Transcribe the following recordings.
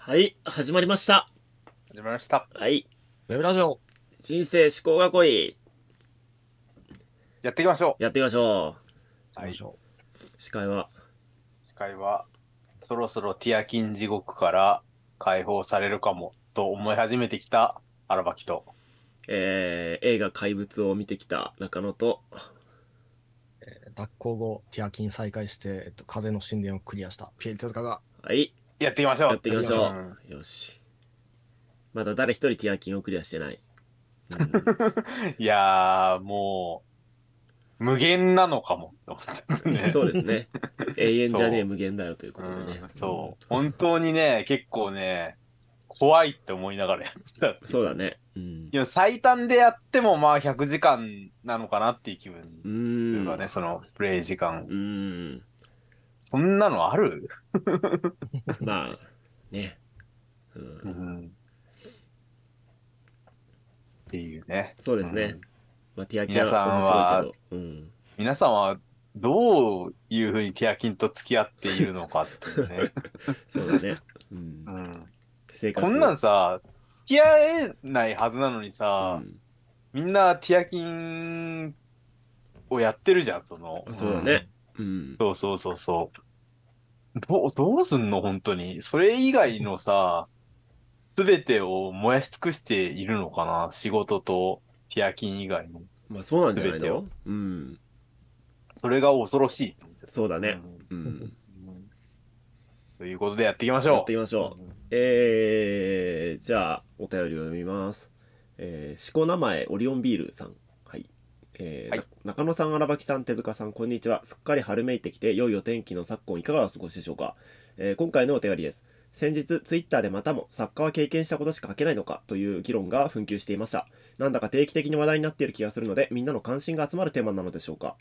はい、始まりました。始まりました。はい。ウェブラジオ。人生思考が濃い。やっていきましょう。やっていきましょう。はい。司司会は、司会は、そろそろティアキン地獄から解放されるかもと思い始めてきた荒キと、えー、映画怪物を見てきた中野と、脱校後、ティアキン再開して、えっと、風の神殿をクリアしたピエリテカが、はい。やっていきましょうやっていきましょうよしまだ誰一人ティアキンをクリアしてない、うん、いやもう無限なのかも そうですね永遠じゃねえ無限だよということでね、うん、そう本当にね結構ね怖いって思いながらやってた。そうだね。うん、いや最短でやってもまあ100時間なのかなっていう気分ん。いうかね、そのプレイ時間。うん。そんなのある まあ、ね。うん。っていうね。そうですね。うん、まあ、ティアキンは面白うん、皆さんはどういうふうにティアキンと付き合っているのかってね。そうだね。うん。うん、こんなんさ、付き合えないはずなのにさ、うん、みんなティアキンをやってるじゃん、その。そうだね。うん。そうそうそうそう。どう、どうすんの本当に。それ以外のさ、すべてを燃やし尽くしているのかな仕事とティアキン以外の。まあそうなんじゃないのうん。それが恐ろしい。そうだね。うん。ということでやっていきましょう。やっていきましょう。えー、じゃあ、お便りを読みます。えー、四股名前、オリオンビールさん。えーはい、中野さん、荒垣さん、手塚さん、こんにちは。すっかり春めいてきて、良いお天気の昨今、いかがお過ごしでしょうか。えー、今回のお手紙です。先日、ツイッターでまたも、作家は経験したことしか書けないのかという議論が紛糾していました。なんだか定期的に話題になっている気がするので、みんなの関心が集まるテーマなのでしょうか。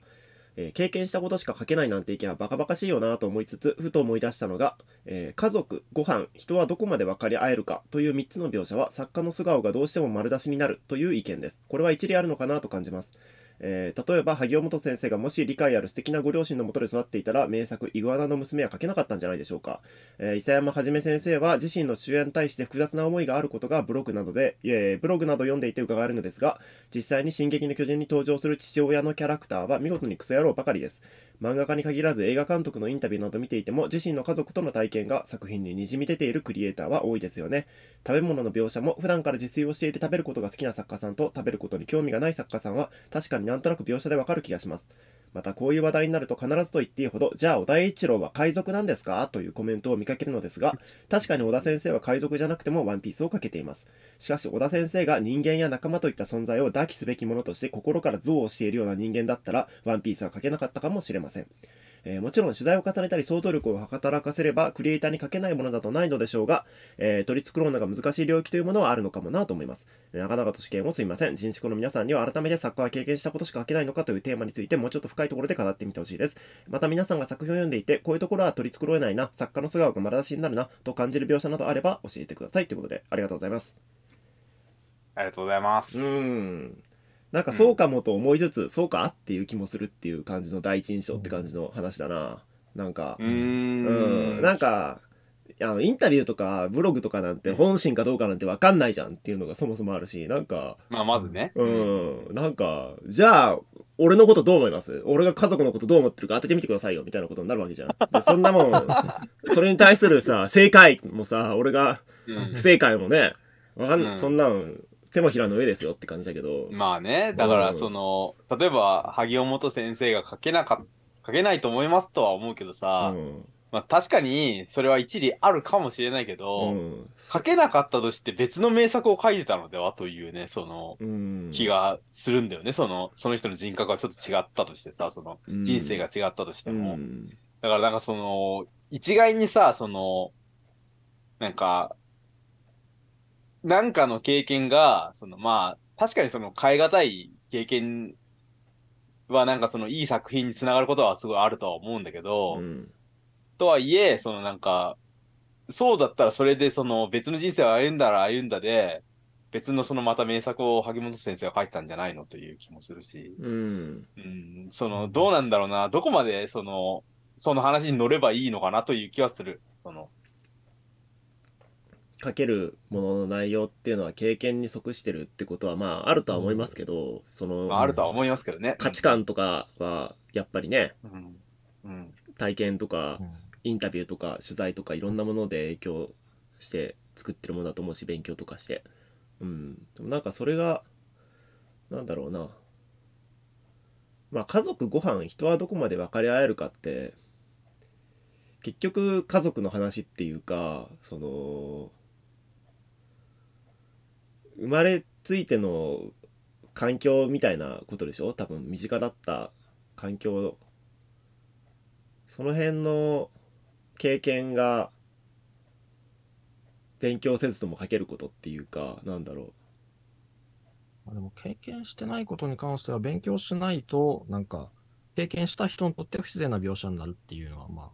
えー、経験したことしか書けないなんて意見はバカバカしいよなと思いつつ、ふと思い出したのが、え家族、ご飯、人はどこまで分かり合えるかという3つの描写は、作家の素顔がどうしても丸出しになるという意見です。これは一理あるのかなと感じます。えー、例えば萩尾元先生がもし理解ある素敵なご両親のもとで育っていたら名作「イグアナの娘」は書けなかったんじゃないでしょうか、えー、伊佐山はじめ先生は自身の主演に対して複雑な思いがあることがブログなどで、えー、ブログなど読んでいて伺えるのですが実際に「進撃の巨人」に登場する父親のキャラクターは見事にクソ野郎ばかりです漫画家に限らず映画監督のインタビューなど見ていても自身の家族との体験が作品ににじみ出ているクリエイターは多いですよね食べ物の描写も普段から自炊をしていて食べることが好きな作家さんと食べることに興味がない作家さんは確かになんとなく描写でわかる気がします。またこういう話題になると必ずと言っていいほど、じゃあ小田栄一郎は海賊なんですかというコメントを見かけるのですが、確かに小田先生は海賊じゃなくてもワンピースをかけています。しかし小田先生が人間や仲間といった存在を抱きすべきものとして心から憎悪しているような人間だったら、ワンピースはかけなかったかもしれません。えー、もちろん取材を重ねたり想像力を働かせればクリエイターに書けないものだとないのでしょうが、えー、取り繕うのが難しい領域というものはあるのかもなと思います。長々と試験をすいません。人種の皆さんには改めて作家は経験したことしか書けないのかというテーマについてもうちょっと深いところで語ってみてほしいです。また皆さんが作品を読んでいて、こういうところは取り繕えないな、作家の素顔が丸出しになるな、と感じる描写などあれば教えてください。ということで、ありがとうございます。ありがとうございます。うん。なんかそうかもと思いつつ、うん、そうかっていう気もするっていう感じの第一印象って感じの話だな。なんか、うん,、なんか、あの、インタビューとかブログとかなんて本心かどうかなんてわかんないじゃんっていうのがそもそもあるし、なんか。まあ、まずね。うん。なんか、じゃあ、俺のことどう思います俺が家族のことどう思ってるか当ててみてくださいよみたいなことになるわけじゃん。そんなもん、それに対するさ、正解もさ、俺が、不正解もね、わかんない、うん、そんなん、手のひらの上ですよって感じだけど。まあね、だからその、例えば、萩尾元先生が書けなか、書けないと思いますとは思うけどさ、うん、まあ確かにそれは一理あるかもしれないけど、うん、書けなかったとして別の名作を書いてたのではというね、その、気がするんだよね、その、その人の人格がちょっと違ったとしてさ、その、人生が違ったとしても。うん、だからなんかその、一概にさ、その、なんか、なんかの経験が、そのまあ、確かにその変え難い経験はなんかそのいい作品につながることはすごいあるとは思うんだけど、うん、とはいえ、そのなんか、そうだったらそれでその別の人生を歩んだら歩んだで、別のそのまた名作を萩本先生が書いたんじゃないのという気もするし、うん、うん、そのどうなんだろうな、どこまでその、その話に乗ればいいのかなという気はする。そのかけるものの内容っていうのは経験に即してるってことはまああるとは思いますけど、うん、その、まあ、あるとは思いますけどね価値観とかはやっぱりね、うんうん、体験とか、インタビューとか取材とかいろんなもので影響して作ってるものだと思うし勉強とかして、うん、でもなんかそれがなんだろうなまあ家族ご飯人はどこまで分かり合えるかって結局家族の話っていうかその生まれついての環境みたいなことでしょ多分身近だった環境その辺の経験が勉強せずとも書けることっていうかなんだろうでも経験してないことに関しては勉強しないとなんか経験した人にとっては不自然な描写になるっていうのはま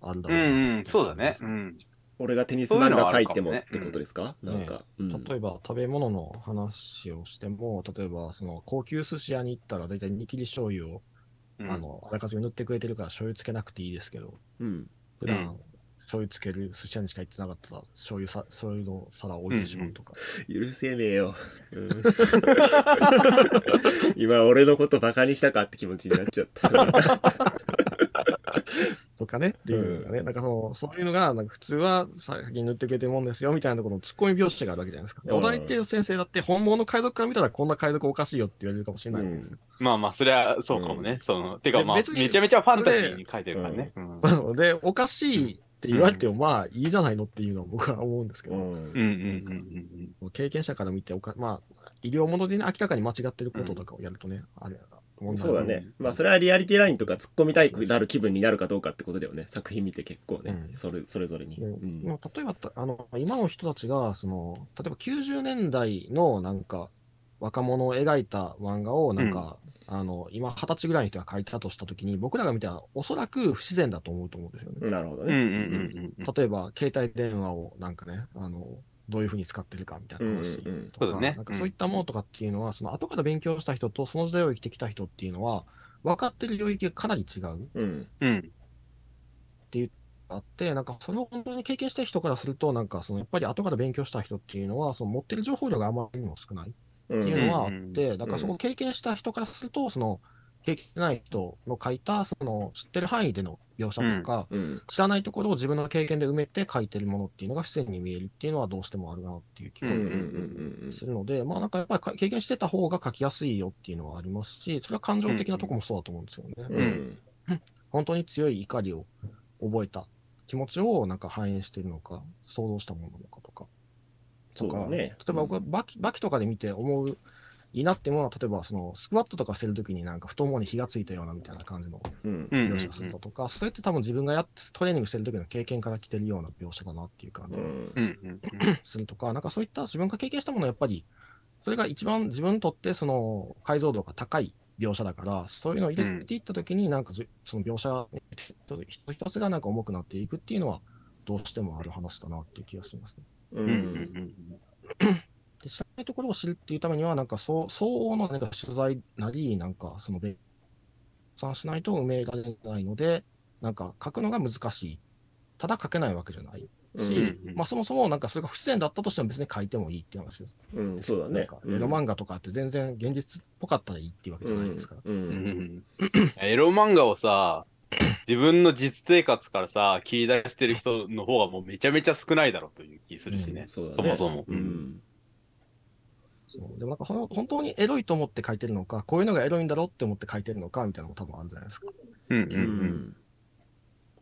ああるだろう、ね、うん、うん、そうだねうん俺がテニス漫画書いてもってことですかなんか、例えば食べ物の話をしても、例えばその高級寿司屋に行ったら大体煮切り醤油を、うん、あの、あらかじめ塗ってくれてるから醤油つけなくていいですけど、うん、普段、う醤油つける寿司屋にしか行ってなかったら醤油さ醤油の皿を置いてしまうとか、うん、許せねえよ、今俺のことバカにしたかって気持ちになっちゃった とかね、っていうね、うん、なんかその、そういうのが、なんか普通は先に塗ってくれてるもんですよ、みたいなところのツッコミ描写があるわけじゃないですか。うん、小っていう先生だって、本物の海賊から見たらこんな海賊おかしいよって言われるかもしれないんですよ。うん、まあまあ、そりゃそうかもね。その、てかまあ、めちゃめちゃファンタジーに書いてるからね。うん、で、おかしい。って言われても、まあいいじゃないのっていうのは僕は思うんですけど、経験者から見ておか、まあ、医療ものでね、明らかに間違ってることとかをやるとね、うん、あれ問題そうだねまあそれはリアリティラインとか突っ込みたいくなる気分になるかどうかってことだよね作品見て結構ね、うん、それそれぞれに、うんうん、例えばあの今の人たちがその例えば90年代のなんか若者を描いた漫画をなんか、あの今二十歳ぐらいの人が書いたとしたときに僕らが見たらおそらく不自然だと思うと思うんですよね。なるほどね。例えば携帯電話をなんかねあのどういうふうに使ってるかみたいな話とか、うんうんね、なんかそういったものとかっていうのは、うん、その後から勉強した人とその時代を生きてきた人っていうのは、分かってる領域がかなり違う。うんっていうあって、なんかその本当に経験した人からすると、なんかそのやっぱり後から勉強した人っていうのは、その持ってる情報量があまりにも少ないっていうのはあって、だからそこ経験した人からすると、その経験ない人の書いたその知ってる範囲での描写とか、うんうん、知らないところを自分の経験で埋めて書いてるものっていうのが自然に見えるっていうのはどうしてもあるなっていう気がするので、まあなんかやっぱり経験してた方が書きやすいよっていうのはありますし、それは感情的なとこもそうだと思うんですよね。うん、うん、本当に強い怒りを覚えた気持ちをなんか反映しているのか、想像したものなのかとか。とか、ね、例えば僕はバキ、バキとかで見て思うになっても、例えばそのスクワットとかしてるときになんか太ももに火がついたようなみたいな感じの描写するとか、それって多分自分がやトレーニングしてる時の経験から来てるような描写だなっていう感じ、ね、するとか、なんかそういった自分が経験したものやっぱり、それが一番自分にとってその解像度が高い描写だから、そういうのを入れていったときに、なんかその描写一つ一つがなんか重くなっていくっていうのは、どうしてもある話だなっていう気がしますね。うんうんうん いところを知るっていうためには、なんか相応のなんか取材なり、なんかその勉強しないと埋められないので、なんか書くのが難しい。ただ書けないわけじゃないし、うんうん、まあ、そもそもなんかそれが不自然だったとしても別に書いてもいいって話です。うん、そうだね。エロ漫画とかって全然現実っぽかったらいいっていうわけじゃないですから。エロ漫画をさ、自分の実生活からさ、切り出してる人の方がもうめちゃめちゃ少ないだろうという気するしね、うん、そねそもそも。うんそうでもなんか本当にエロいと思って書いてるのか、こういうのがエロいんだろうって思って書いてるのかみたいなのも多分あるんじゃないですか。うん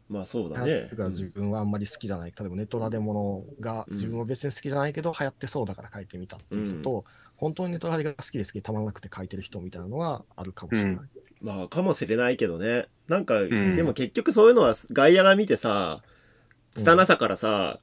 まあそうだね。が自分はあんまり好きじゃない、例えばネトラでものが自分は別に好きじゃないけど、流行ってそうだから書いてみたっていう人と、うん、本当にネトラレが好きで好きたまらなくて書いてる人みたいなのはあるかもしれない。うん、まあかもしれないけどね。なんか、うん、でも結局そういうのは外野が見てさ、拙さからさ、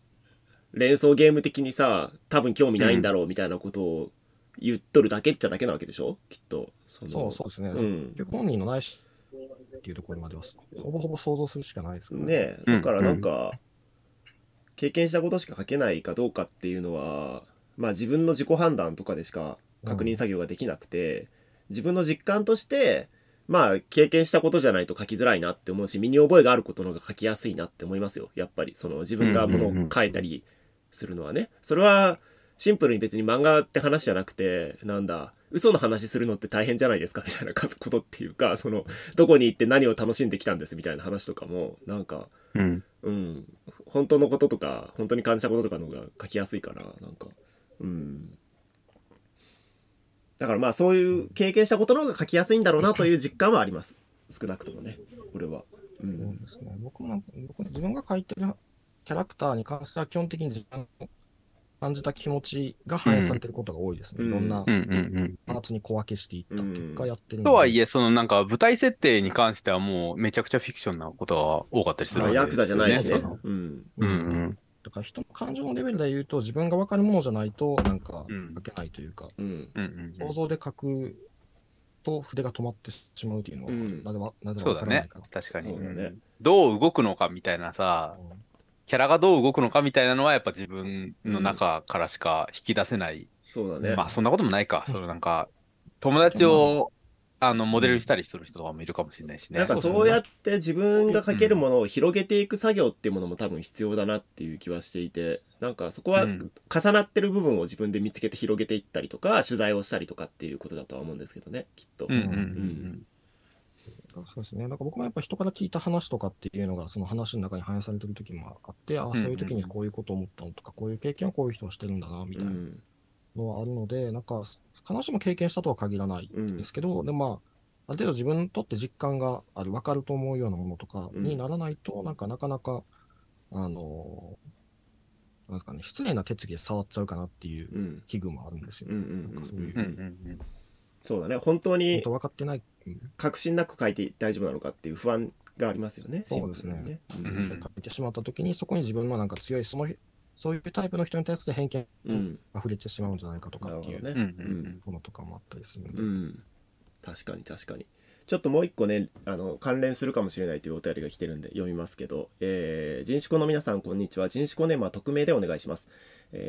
連想ゲーム的にさ、多分興味ないんだろうみたいなことを言っとるだけっちゃだけなわけでしょきっと。そそうそうですね。うん、本人のないしっていうところまでは、ほぼほぼ想像するしかないですかね。ねだからなんか、うん、経験したことしか書けないかどうかっていうのは、まあ自分の自己判断とかでしか確認作業ができなくて、うん、自分の実感として、まあ経験したことじゃないと書きづらいなって思うし、身に覚えがあることの方が書きやすいなって思いますよ。やっぱり、その自分がものを書いたりするのはね。それは、シンプルに別に漫画って話じゃなくて、なんだ、嘘の話するのって大変じゃないですかみたいな ことっていうか、その、どこに行って何を楽しんできたんですみたいな話とかも、なんか、うん、うん、本当のこととか、本当に感じたこととかの方が書きやすいから、なんか、うん。だからまあそういう経験したことの方が書きやすいんだろうなという実感はあります。少なくともね、俺は。うん、そうですね。僕もなんか、僕自分が書いてるキャラクターに関しては基本的に自分の感じた気持ちが反映されてることが多いですね。いろんなパーツに小分けしていった結果やってる、うん、とはいえ、そのなんか舞台設定に関してはもうめちゃくちゃフィクションなことが多かったりするすね、ヤクザじゃないしね。うん。うんうんだから人の感情のレベルで言うと自分が分かるものじゃないとなんか書けないというか、うんうん想像で書くと筆が止まってしまうというのはなぜ、うん、なぜ分からないかな、ね、確かに、ね、どう動くのかみたいなさ、うん、キャラがどう動くのかみたいなのは、やっぱ自分の中からしか引き出せない。うん、そうだね。まあ、そんなこともないか。そのなんか、友達を、あの、モデルしたりする人とかもいるかもしれないしね。なんかそうやって自分が書けるものを広げていく作業っていうものも多分必要だなっていう気はしていて、なんかそこは重なってる部分を自分で見つけて広げていったりとか、取材をしたりとかっていうことだとは思うんですけどね、きっと。うんうんうんうんそうですね。なんか僕もやっぱ人から聞いた話とかっていうのが、その話の中に反映されてる時もあって、ああ、そういう時にこういうことを思ったのとか、こういう経験はこういう人をしてるんだな、みたいなのはあるので、なんか、必ずしも経験したとは限らないですけど、でまあ、ある程度自分にとって実感がある、分かると思うようなものとかにならないと、なんかなかなか、あのなんですかね、失礼な手つきで触っちゃうかなっていう危惧もあるんですよ、なんかそういう。そうだね、本当に。本当分かってない確信なく書いて大丈夫なのかっていう不安がありますよね。そうですね。ねうん、書いてしまった時にそこに自分のなんか強いそのそういうタイプの人に対する偏見が溢れてしまうんじゃないかとかっていう、ね、ものとかもあったりするので、うん、確かに確かに。ちょっともう一個ね、あの、関連するかもしれないというお便りが来てるんで読みますけど、えー、人種子の皆さんこんにちは。人種子ネームは匿名でお願いします。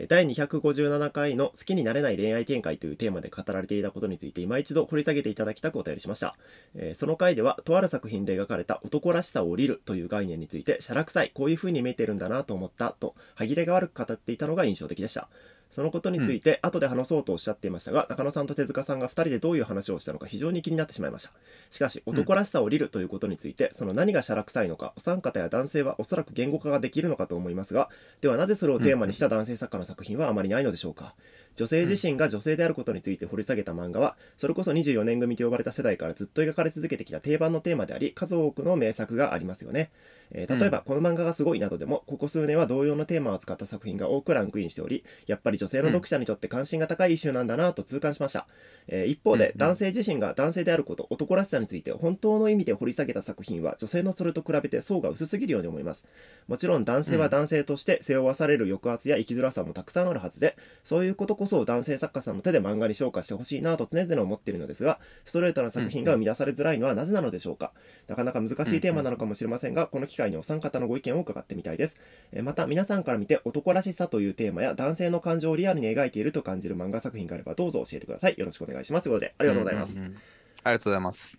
第257回の好きになれない恋愛展開というテーマで語られていたことについて今一度掘り下げていただきたくお便りしました。えー、その回では、とある作品で描かれた男らしさを降りるという概念について、ゃらくさい、こういう風に見えてるんだなと思ったと、歯切れが悪く語っていたのが印象的でした。そのことについて後で話そうとおっしゃっていましたが、うん、中野さんと手塚さんが2人でどういう話をしたのか非常に気になってしまいましたしかし男らしさをりるということについて、その何がしゃらくさいのかお三方や男性はおそらく言語化ができるのかと思いますがではなぜそれをテーマにした男性作家の作品はあまりないのでしょうか、うん女性自身が女性であることについて掘り下げた漫画は、それこそ24年組と呼ばれた世代からずっと描かれ続けてきた定番のテーマであり、数多くの名作がありますよね。えー、例えば、この漫画がすごいなどでも、ここ数年は同様のテーマを使った作品が多くランクインしており、やっぱり女性の読者にとって関心が高いイシューなんだなと痛感しました。えー、一方で、男性自身が男性であること、男らしさについて本当の意味で掘り下げた作品は、女性のそれと比べて層が薄すぎるように思います。もちろん男性は男性として背負わされる抑圧や生きづらさもたくさんあるはずで、そういうことこそそ男性作家さんの手で漫画に昇華してほしいなと常々思っているのですが、ストレートな作品が生み出されづらいのはなぜなのでしょうか。なかなか難しいテーマなのかもしれませんが、この機会にお三方のご意見を伺ってみたいです。えまた、皆さんから見て男らしさというテーマや男性の感情をリアルに描いていると感じる漫画作品があればどうぞ教えてください。よろしくお願いします。ということで、ありがとうございます。うんうんうん、ありがとうございます。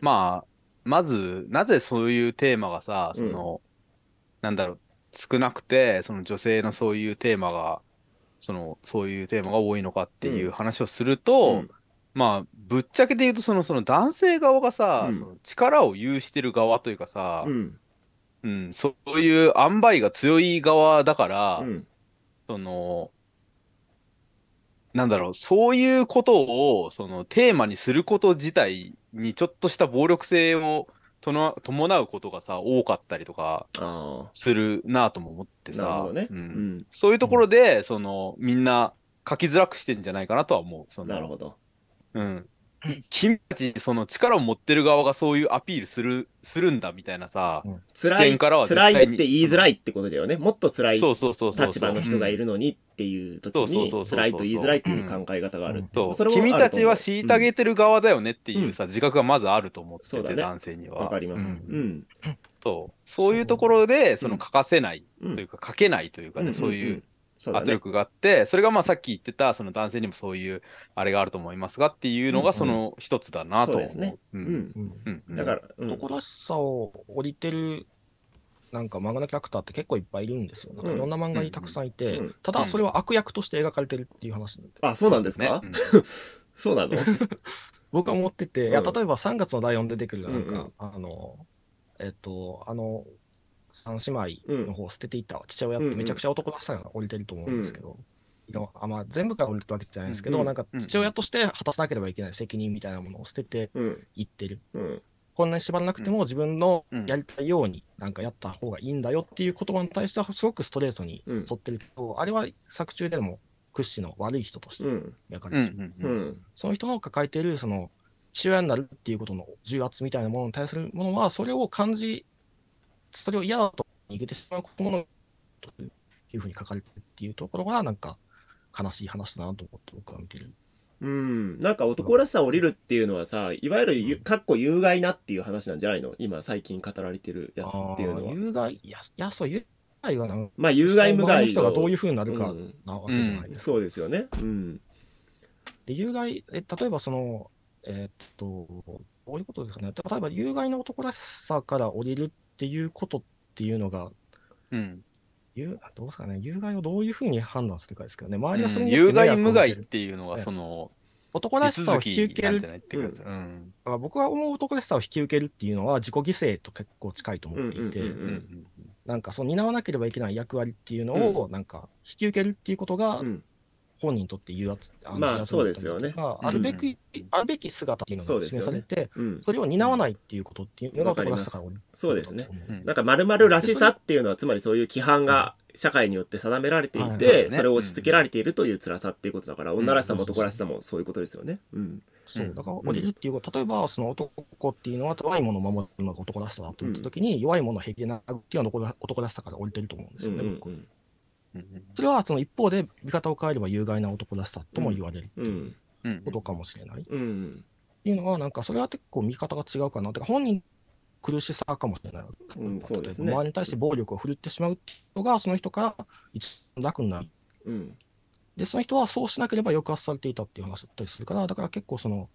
まあ、まず、なぜそういうテーマがさ、その、うん、なんだろう、少なくて、その女性のそういうテーマがそのそういうテーマが多いのかっていう話をすると、うん、まあぶっちゃけで言うとそのその男性側がさ、うん、その力を有してる側というかさ、うん、そういう塩梅が強い側だから、そのなんだろう、そういうことを、そのテーマにすること自体にちょっとした暴力性をとの伴うことがさ、多かったりとかするなとも思ってさ、ううん、そういうところで、そのみんな書きづらくしてんじゃないかなとは思う。なるほど。うん。君たちその力を持ってる側がそういうアピールするするんだみたいなさ、うん、辛いからは辛いって言いづらいってことだよねもっと辛い立場の人がいるのにっていう時に辛いと言いづらいっていう考え方がある、うん、君たちは虐げてる側だよねっていうさ、うん、自覚がまずあると思ってて、ね、男性には。わかります、うんそうそういうところでその欠かせないというか、書けないというかね、そういう圧力があって、ね、それがまあさっき言ってたその男性にもそういうあれがあると思いますがっていうのがその一つだなと、うんうん、うんだから、うん、男らしさを降りてるなんか漫画のキャラクターって結構いっぱいいるんですよ。なんかいろんな漫画にたくさんいて、うん、ただそれは悪役として描かれてるっていう話なんです、うん、あ、そうなんですか、ね、そうなの 僕は思ってて、いや例えば3月の第4出てくるなんか、うんうん、あの、えっと、あの、3姉妹の方を捨てていった、うん、父親ってめちゃくちゃ男らしさが降りてると思うんですけど、うん、あまあ、全部から降りてるわけじゃないですけど、うん、なんか父親として果たさなければいけない責任みたいなものを捨てていってる、こんなに縛らなくても自分のやりたいようになんかやった方がいいんだよっていう言葉に対してはすごくストレートに沿ってるけど、あれは作中でも屈指の悪い人としてやかれてる、その人の抱えているその父親になるっていうことの重圧みたいなものに対するものはそれを感じそれを嫌だと逃げてしまう子もというふうに書かれてるっていうところが、なんか悲しい話だなと思って僕は見てる。うん、なんか男らしさ降りるっていうのはさ、いわゆる、かっこ有害なっていう話なんじゃないの今最近語られてるやつっていうのは。有害いや、いや、そう、有害はなまあ、有害無害の。人がどういうふうになるかなわけじゃないですうんうん、そうですよね。うん。で、有害、え例えばその、えー、っと、どういうことですかね。例えば、有害の男らしさから降りるっていうことっていうのが、うん、有どうですかね、有害をどういうふうに判断するかですけどね、周りはそれに、うん、有害、無害っていうのは、その、男らしさを引き受ける。っていううん、だから僕は思う男らしさを引き受けるっていうのは自己犠牲と結構近いと思っていて、なんかその担わなければいけない役割っていうのを、なんか引き受けるっていうことが、うん、本人にとって有圧あまあそうですよね。あるべき、うん、あるべき姿っていうのが示されて、そ、ねうん、それを担わないっていうことっていうのが、うん、そうですね。なんかまるらしさっていうのは、つまりそういう規範が社会によって定められていて、それを押し付けられているという辛さっていうことだから、女らしさも男らしさもそういうことですよね。うんそう、だから降りるっていうこと、例えばその男っていうのは弱いものを守るのが男らしさだと言ったときに、弱いものを平気で殴るっていうのは男らしさから降りてると思うんですよね、僕。それはその一方で見方を変えれば有害な男らしさとも言われるということかもしれない。っていうのはなんかそれは結構見方が違うかな。てか本人苦しさかもしれない、うん、です周りに対して暴力を振るってしまうのがその人から一番楽になる、うん、でその人はそうしなければ抑圧されていたっていう話だったりするからだから結構その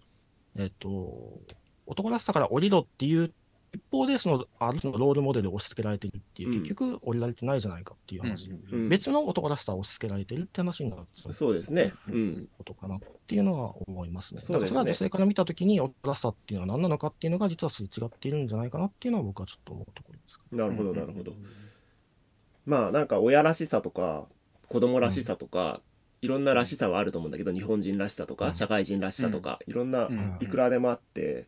えっ、ー、と男らしさから降りろっていう一方でその、ある種のロールモデルを押し付けられてるっていう、うん、結局、降りられてないじゃないかっていう話、うんうん、別の男らしさを押し付けられてるって話になるそうですね、うん、ことかなっていうのは思いますね。そ、ね、れは女性から見たときに、男らしさっていうのは何なのかっていうのが、実はすれ違っているんじゃないかなっていうのは、僕はちょっと思うところです、なるほど、なるほど。まあ、なんか親らしさとか、子供らしさとか、いろんならしさはあると思うんだけど日本人らしさとか、社会人らしさとか、いろんないくらでもあって、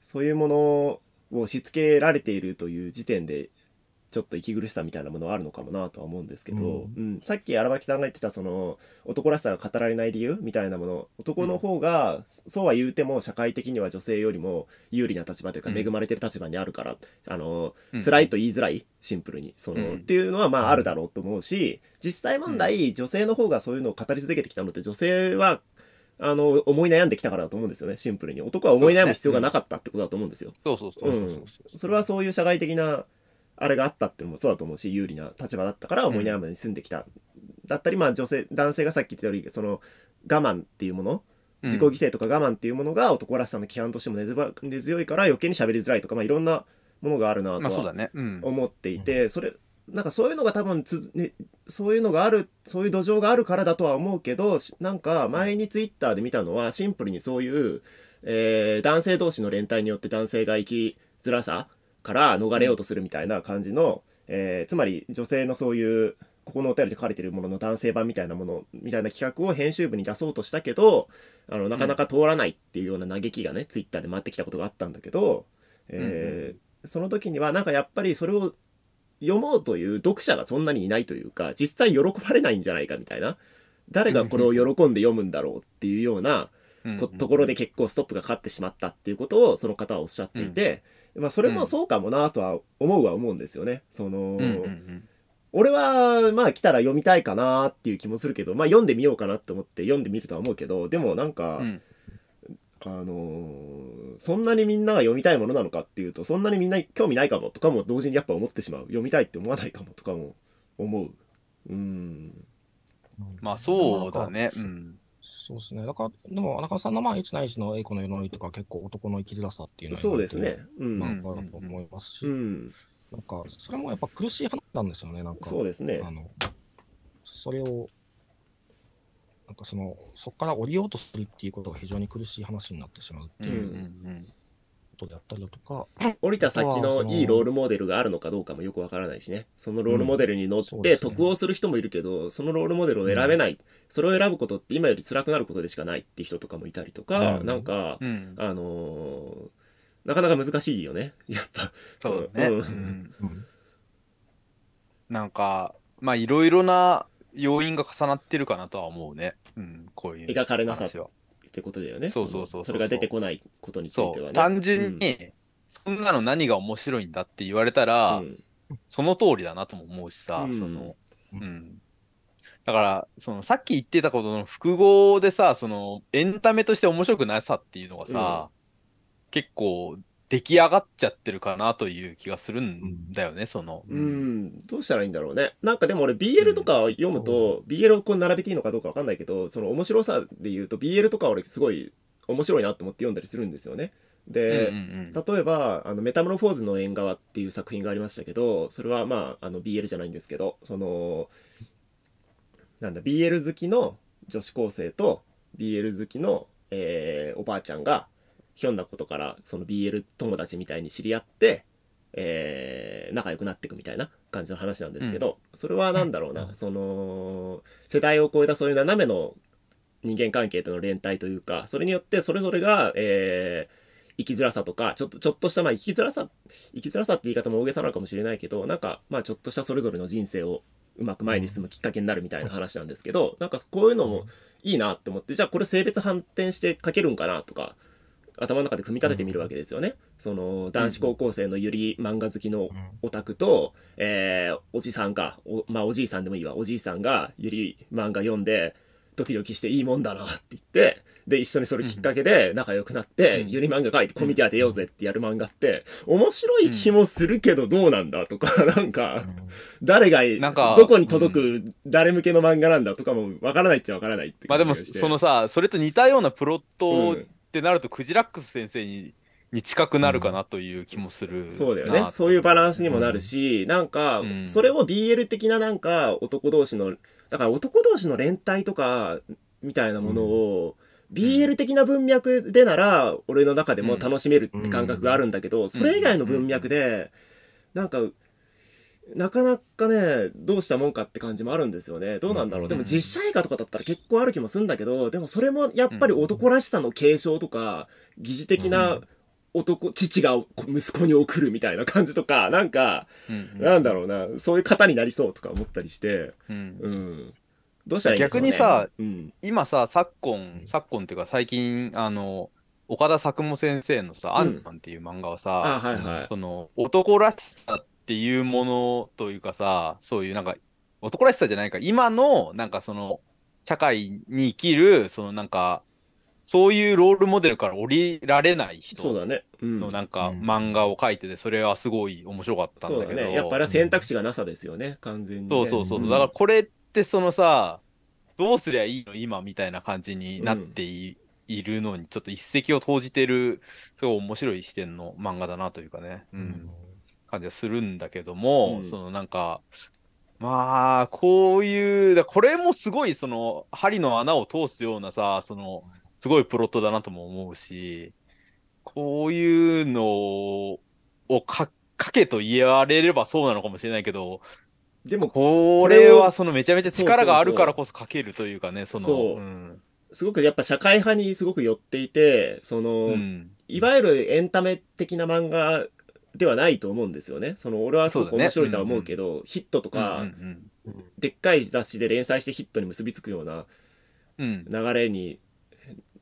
そういうものを押し付けられているという時点でちょっと息苦しさみたいなものはあるのかもなとは思うんですけど、うん、うん、さっき荒牧さんが言ってたその男らしさが語られない理由みたいなもの男の方が、そうは言うても社会的には女性よりも有利な立場というか恵まれてる立場にあるから、うん、あの辛いと言いづらいシンプルにその、うん、っていうのはまああるだろうと思うし実際問題、女性の方がそういうのを語り続けてきたのって女性はあの、思い悩んできたからだと思うんですよね、シンプルに。男は思い悩む必要がなかったってことだと思うんですよ。そううそうそうそうそうそう、うん。それはそういう社会的な、あれがあったっていうのもそうだと思うし、有利な立場だったから思い悩むに住んできた。うん、だったり、まあ女性、男性がさっき言ったより、その、我慢っていうもの、自己犠牲とか我慢っていうものが男らしさの規範としても根強いから余計に喋りづらいとか、まあいろんなものがあるなとは思っていて、それ、なんかそういうのが多分つ、ね、そういうのがある、そういう土壌があるからだとは思うけど、なんか前にツイッターで見たのは、シンプルにそういう、えー、男性同士の連帯によって男性が生きづらさから逃れようとするみたいな感じの、えー、つまり女性のそういう、ここのお便りで書かれてるものの男性版みたいなもの、みたいな企画を編集部に出そうとしたけど、あの、なかなか通らないっていうような嘆きがね、ツイッターで回ってきたことがあったんだけど、えー、うんうん、その時にはなんかやっぱりそれを読もうという読者がそんなにいないというか実際喜ばれないんじゃないかみたいな誰がこれを喜んで読むんだろうっていうようなとところで結構ストップがかかってしまったっていうことをその方はおっしゃっていて、まあ、それもそうかもなとは思うは思うんですよね。その、俺はまあ来たら読みたいかなっていう気もするけど、まあ、読んでみようかなと思って読んでみるとは思うけどでもなんか、あのそんなにみんなが読みたいものなのかっていうと、そんなにみんな興味ないかもとかも同時にやっぱ思ってしまう。読みたいって思わないかもとかも思う。うん。まあそうだね。うん。そうですね。だから、でも、荒川さんのまあ、1-1の栄子の世のいとか、結構男の生きづらさっていうのそうですね。うん。漫画だと思いますし、うん、なんか、それもやっぱ苦しい話なんですよね、なんか。そうですね。あの、それを、なんかそのそこから降りようとするっていうことが非常に苦しい話になってしまうっていうことであったりだとか、降りた先のいいロールモデルがあるのかどうかもよくわからないしねそのロールモデルに乗って得をする人もいるけど、そのロールモデルを選べない、それを選ぶことって今より辛くなることでしかないって人とかもいたりとか、うなんか、あのなかなか難しいよねやっぱそうね、なんかまあいろいろな要因が重なってるかなとは思うね。うん、こういう。描かれなさってことだよね。そうそうそうそれが出てこないことについてはね。単純に、そんなの何が面白いんだって言われたら、うん、その通りだなとも思うしさ、うん、その、うん。だから、そのさっき言ってたことの複合でさ、そのエンタメとして面白くなさっていうのがさ、結構出来上がっちゃってるかなという気がするんだよね、その。うん、どうしたらいいんだろうね。なんかでも俺 BL とか読むと、うん、BL をこう並べていいのかどうかわかんないけど、その面白さで言うと BL とか俺すごい面白いなと思って読んだりするんですよね。で、うんうんうん、例えば、あの、メタモロフォーズの縁側っていう作品がありましたけど、それはまあ、あの、BL じゃないんですけど、その、なんだ、BL 好きの女子高生と、BL 好きの、えー、おばあちゃんが、ひょんなことからその BL 友達みたいに知り合って、えー、仲良くなっていくみたいな感じの話なんですけど、うん、それは何だろうな、うん、その世代を超えたそういう斜めの人間関係との連帯というかそれによってそれぞれが、えー、生きづらさとかちょっとちょっとしたまあ生きづらさ生きづらさって言い方も大げさなのかもしれないけどなんかまあちょっとしたそれぞれの人生をうまく前に進むきっかけになるみたいな話なんですけど、うん、なんかこういうのもいいなって思ってじゃあこれ性別反転して書けるんかなとか頭の中で組み立ててみるわけですよね。その男子高校生のゆり漫画好きのオタクと、えー、おじさんかお,、まあ、おじいさんでもいいわおじいさんがゆり漫画読んでドキドキしていいもんだなって言ってで一緒にそれきっかけで仲良くなって、ゆり漫画書いてコミュニティ当てようぜってやる漫画って面白い気もするけどどうなんだとか なんか誰がどこに届く誰向けの漫画なんだとかもわからないっちゃわからないってまあでもそのさそれと似たようなプロット、うんってなると、クジラックス先生にに近くなるかなという気もする、うん、そうだよね。そういうバランスにもなるし、うん、なんか、それを BL 的ななんか男同士の、だから男同士の連帯とか、みたいなものを、うん、BL 的な文脈でなら、俺の中でも楽しめるって感覚があるんだけど、それ以外の文脈で、なんか、なかなかね、どうしたもんかって感じもあるんですよね。どうなんだろう。でも実写映画とかだったら結構ある気もするんだけど、でもそれもやっぱり男らしさの継承とか、疑似的な男、父が息子に送るみたいな感じとか、なんか、なんだろうな、そういう方になりそうとか思ったりして、うん。どうしたらいいんでしょう、ね、逆にさ、うん、今さ、昨今、昨今っていうか最近、あの、岡田作務先生のさ、アンマンっていう漫画はさ、はいはい、その男らしさっていうものというかさ、そういうなんか男らしさじゃないか、今のなんかその社会に生きる、そのなんか、そういうロールモデルから降りられない人のなんか漫画を描いてて、それはすごい面白かったんだけど。ね、やっぱり選択肢がなさですよね、完全に、ね、そうそうそう。だからこれってそのさ、どうすりゃいいの今みたいな感じになっていうん、いるのに、ちょっと一石を投じてる、すごい面白い視点の漫画だなというかね。うん感じはするんだけども、うん、そのなんか、まあ、こういう、これもすごい、その、針の穴を通すようなさ、その、すごいプロットだなとも思うし、こういうのをかけと言われればそうなのかもしれないけど、でもこれはそのめちゃめちゃ力があるからこそ書けるというかね、その。そう、うん、すごくやっぱ社会派にすごく寄っていて、その、うん、いわゆるエンタメ的な漫画ではないと思うんですよね。その俺はすごく面白いとは思うけど、ねうんうん、ヒットとか、うんうん、でっかい雑誌で連載してヒットに結びつくような流れに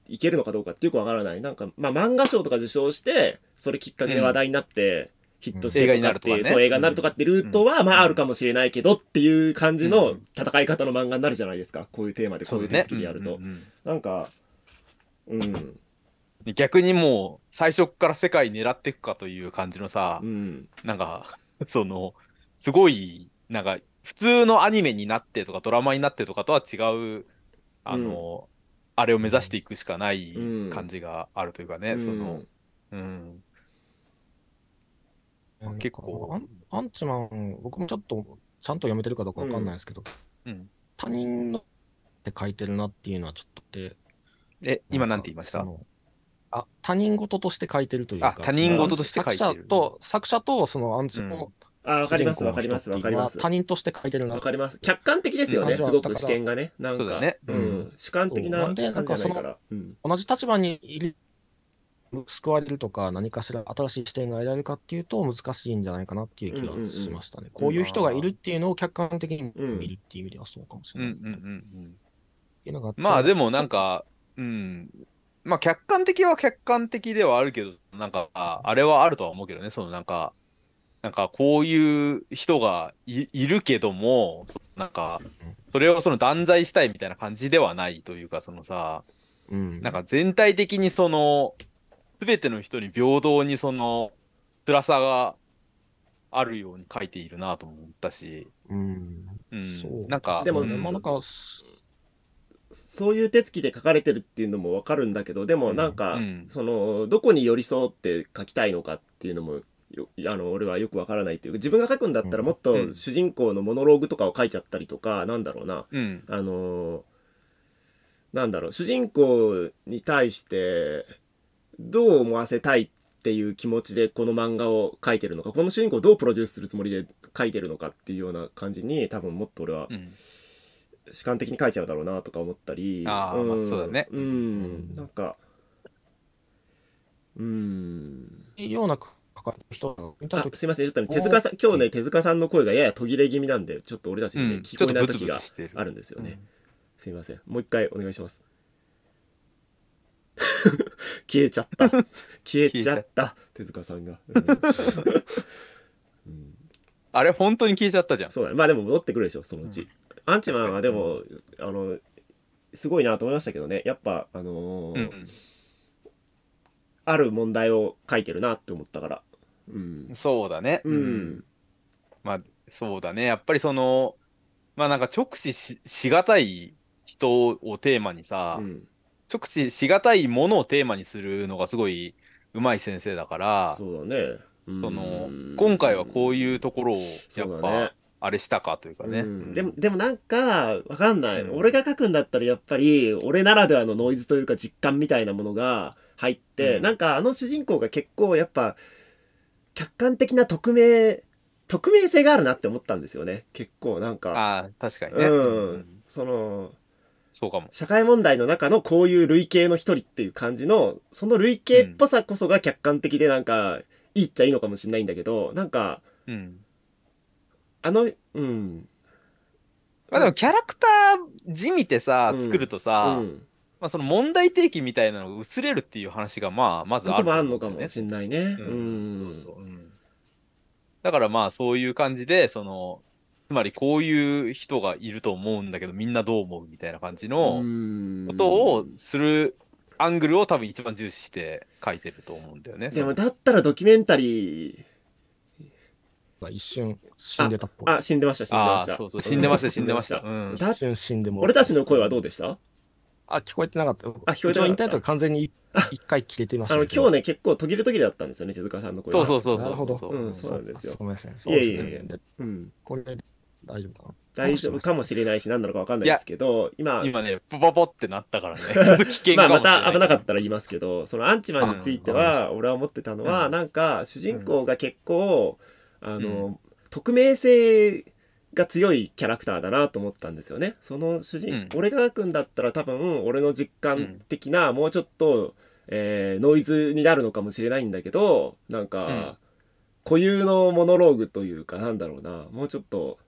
いけるのかどうかってよくわからない。なんか、まあ、漫画賞とか受賞して、それきっかけで話題になって、ヒットしてとかっていう、うそう、映画になるとかってルートは、まあ、あるかもしれないけどっていう感じの戦い方の漫画になるじゃないですか。こういうテーマでこういう手つきでやると。ね、なんか、うん。逆にもう最初から世界狙っていくかという感じのさ、うん、なんか そのすごいなんか普通のアニメになってとかドラマになってとかとは違うあの、うん、あれを目指していくしかない感じがあるというかね、うん、その、うん、結構アンチマン僕もちょっとちゃんと読めてるかどうかわかんないですけど、他人のって書いてるなっていうのはちょっとでえ今なんて言いましたあ他人事として書いてるというか、他人事として書いてる。作者と、作者とそのアンチの、あ、わかります、わかります、わかります。他人として書いてるな。わかります。客観的ですよね、すごく視点がね。なんか、ねうん、主観的な感じじゃないから。同じ立場にいる、救われるとか、何かしら新しい視点が得られるかっていうと、難しいんじゃないかなっていう気がしましたね。こういう人がいるっていうのを客観的に見るっていう意味ではそうかもしれない。まあでもなんか、うん、まあ客観的は客観的ではあるけど、なんか、あれはあるとは思うけどね、そのなんか、なんかこういう人がいるけども、なんか、それをその断罪したいみたいな感じではないというか、そのさ、なんか全体的にその、すべての人に平等にその、辛さがあるように書いているなと思ったし、うん、うん、そうなんか、でも、うん、まあなんか、そういう手つきで書かれてるっていうのもわかるんだけど、でもなんか、うん、その、どこに寄り添って書きたいのかっていうのも、あの、俺はよくわからないというか、自分が書くんだったらもっと主人公のモノローグとかを書いちゃったりとか、なんだろうな、うん、あの、なんだろう、主人公に対して、どう思わせたいっていう気持ちでこの漫画を書いてるのか、この主人公をどうプロデュースするつもりで書いてるのかっていうような感じに、多分もっと俺は、うん主観的に書いちゃうだろうなとか思ったりあ、うん、まあそうだねうん、うん、なんかうんような書か人見すみませんちょっと手塚さん今日ね手塚さんの声がやや途切れ気味なんでちょっと俺たちにね、うん、聞こえない時があるんですよね、すみませんもう一回お願いします 消えちゃった 消えちゃった手塚さんが、うん、あれ本当に消えちゃったじゃんそうだねまあでも戻ってくるでしょそのうち、アンチマンはでも、あの、すごいなと思いましたけどね。やっぱ、あのーうんうん、ある問題を書いてるなって思ったから。うん。そうだね。うん。まあ、そうだね。やっぱりその、まあなんか直視ししがたい人をテーマにさ、うん、直視しがたいものをテーマにするのがすごいうまい先生だから、そうだね。その、今回はこういうところを、やっぱ、あれしたかというかね、うん、でもでもなんかわかんない、うん、俺が書くんだったらやっぱり俺ならではのノイズというか実感みたいなものが入って、うん、なんかあの主人公が結構やっぱ客観的な匿名匿名性があるなって思ったんですよね結構なんかあ確かにね、うん、そのそうかも社会問題の中のこういう類型の一人っていう感じのその類型っぽさこそが客観的でなんか、いいっちゃいいのかもしれないんだけどなんか、うん、あの、うん。まあでもキャラクター地味てさ、作るとさ、うん、まあその問題提起みたいなのが薄れるっていう話がまあまずある、ね、あるのかもしんないね。うん。そうそう。うん、だからまあそういう感じで、その、つまりこういう人がいると思うんだけどみんなどう思うみたいな感じのことをするアングルを多分一番重視して書いてると思うんだよね。でもだったらドキュメンタリーが一瞬死んでたっぽい。あ、死んでました、死んでました。そうそう、死んでました、死んでました。うん一瞬死んでも俺たちの声はどうでしたあ、聞こえてなかった。あ聞こえてなかったインターネット完全に一回切れてましたあの、今日ね、結構途切れ途切れだったんですよね、手塚さんの声そうそうそうそうう。んそうなんですよごめんなさい。いやいやいや。うん。これ大丈夫かな。大丈夫かもしれないし、何なのかわかんないですけど、今、今ね、ポポポってなったからね、危険まあ、また危なかったら言いますけど、そのアンチマンについては、俺は思ってたのは、なんか、主人公が結構、あの、うん、匿名性が強いキャラクターだなと思ったんですよね。その主人、うん、俺が書くんだったら多分俺の実感的な、もうちょっと、えー、ノイズになるのかもしれないんだけどなんか、固有のモノローグというかなんだろうなもうちょっと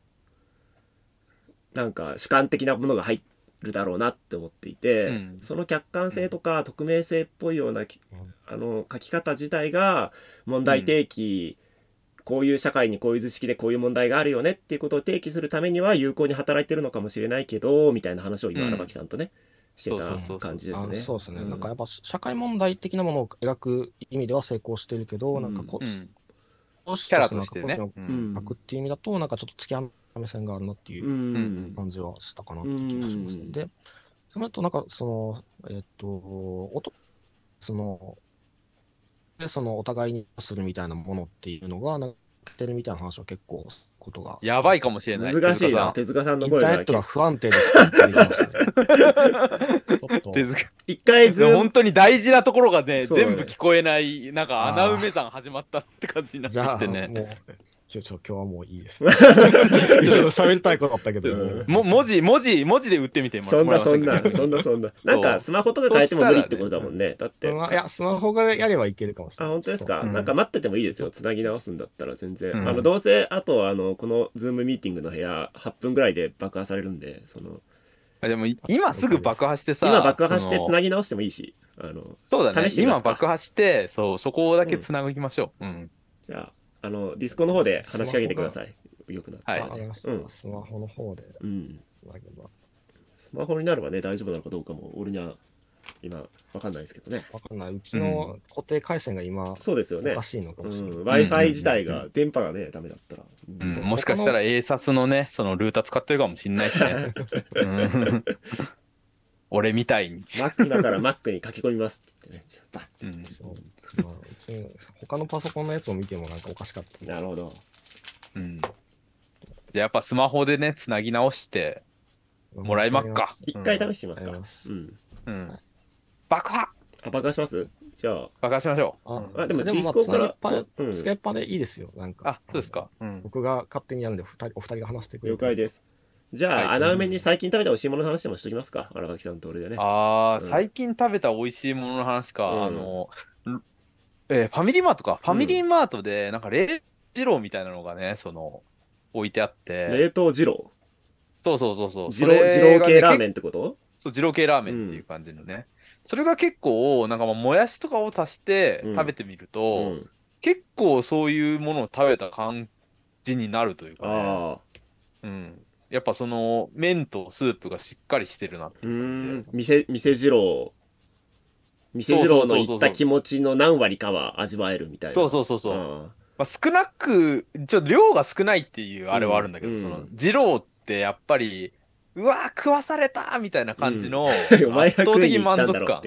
なんか主観的なものが入るだろうなって思っていて、うん、その客観性とか匿名性っぽいような、あの書き方自体が問題提起こういう社会にこういう図式でこういう問題があるよねっていうことを提起するためには有効に働いてるのかもしれないけど、みたいな話を今、荒牧さんとね、してた感じですね。そうですね。なんかやっぱ社会問題的なものを描く意味では成功してるけど、なんかこう、キャラとしてね。描くっていう意味だと、なんかちょっと突き放目線があるなっていう感じはしたかなって気がします、ね、で、その後なんかその、えっ、ー、と、男そのそのお互いにするみたいなものっていうのが、なってるみたいな話は結構ことが。やばいかもしれない。難しいな。手塚さんの声が。インターネットが不安定です、手塚。一回ず本当に大事なところがね、全部聞こえない、なんか穴埋め算始まったって感じになってきてね。ちょ、ちょ、今日はもういいです。ちょっと喋りたいことあったけど、も文字、文字、文字で打ってみてそんな、そんな、そんな、そんな。なんか、スマホとか変えても無理ってことだもんね。だって。いや、スマホがやればいけるかもしれない。あ、本当ですか。なんか待っててもいいですよ。つなぎ直すんだったら全然。あの、どうせ、あと、あの、このズームミーティングの部屋8分ぐらいで爆破されるんでそのでも今すぐ爆破してさ今爆破してつなぎ直してもいいしあのそうだね今爆破してそうそこだけつなぎましょう、うん、うん、じゃああのディスコの方で話しかけてくださいよくなったはい、うん、スマホの方で、うん、スマホになればね大丈夫なのかどうかも俺には今、わかんないですけどね。わかんない。うちの固定回線が今、そうですよね。おかしいのかもしれない。うん、Wi-Fi 自体が、電波がね、ダメだったら。うん、もしかしたら ASUS のね、そのルーター使ってるかもしれないしね。俺みたいに。Mac だから Mac に書き込みますって言ってね。バッて。まあ、うち他のパソコンのやつを見てもなんかおかしかった。なるほど。うん。でやっぱスマホでね、つなぎ直してもらいまっか。一回試してみますか。うん。うん爆破あ、爆破しますじゃあ。爆破しましょう。うんあ、でもデでィもスコつなっから、ぱそつけっぱでいいですよ。なんか。あ、そうですか。うん。僕が勝手にやるんで、二人お二人が話してくれ了解です。じゃあ、はい穴埋めに最近食べた美味しいものの話でもしときますか。荒垣さんと俺でね。ああ、うん最近食べた美味しいものの話か。うんあの、えーファミリーマートか。ファミリーマートで、なんか冷二郎みたいなのがね、その、置いてあって。冷凍二郎。そうそうそうそう。二そ郎、系ラーメンってことそう、二郎系ラーメンっていう感じのね。それが結構、なんかもやしとかを足して食べてみると、うん、結構そういうものを食べた感じになるというかね。うん、やっぱその麺とスープがしっかりしてるなってうん店店二郎店二郎の言った気持ちの何割かは味わえるみたいなそうそうそうそう、まあ、少なくちょっと量が少ないっていうあれはあるんだけど、うん、その二郎ってやっぱりうわー食わされたみたいな感じの 圧倒的満足感。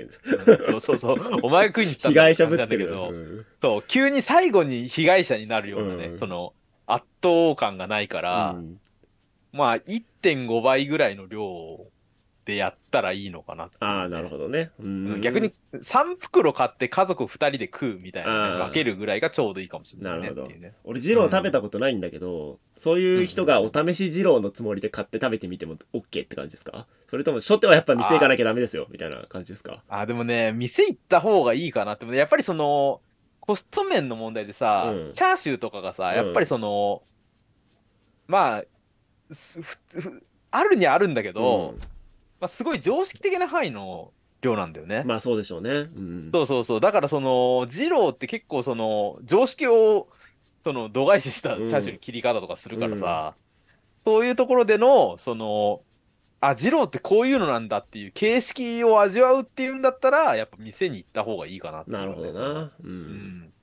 そうそうそう。お前食いに行ったんだ被害者ぶってるけど、うん、そう、急に最後に被害者になるようなね、うん、その圧倒感がないから、うん、まあ1.5倍ぐらいの量をでやったらいいのかなああ、なるほどね。逆に3袋買って家族2人で食うみたいな、ね、分けるぐらいがちょうどいいかもしれない、ね、なるほど。ね、俺、二郎食べたことないんだけど、うん、そういう人がお試し二郎のつもりで買って食べてみても OK って感じですかそれとも、初手はやっぱ店行かなきゃダメですよ、みたいな感じですかああ、でもね、店行った方がいいかなって。やっぱりその、コスト面の問題でさ、うん、チャーシューとかがさ、やっぱりその、まあ、あるにあるんだけど、うん、まあ、すごい常識的な範囲の量なんだよね。まあそうでしょうね。うん、そうそうそう。だからその、二郎って結構その、常識を、その、度外視したチャーシューの切り方とかするからさ、うん、そういうところでの、その、あ、二郎ってこういうのなんだっていう形式を味わうっていうんだったら、やっぱ店に行った方がいいかなって、ね、なるほどな。うん。うん、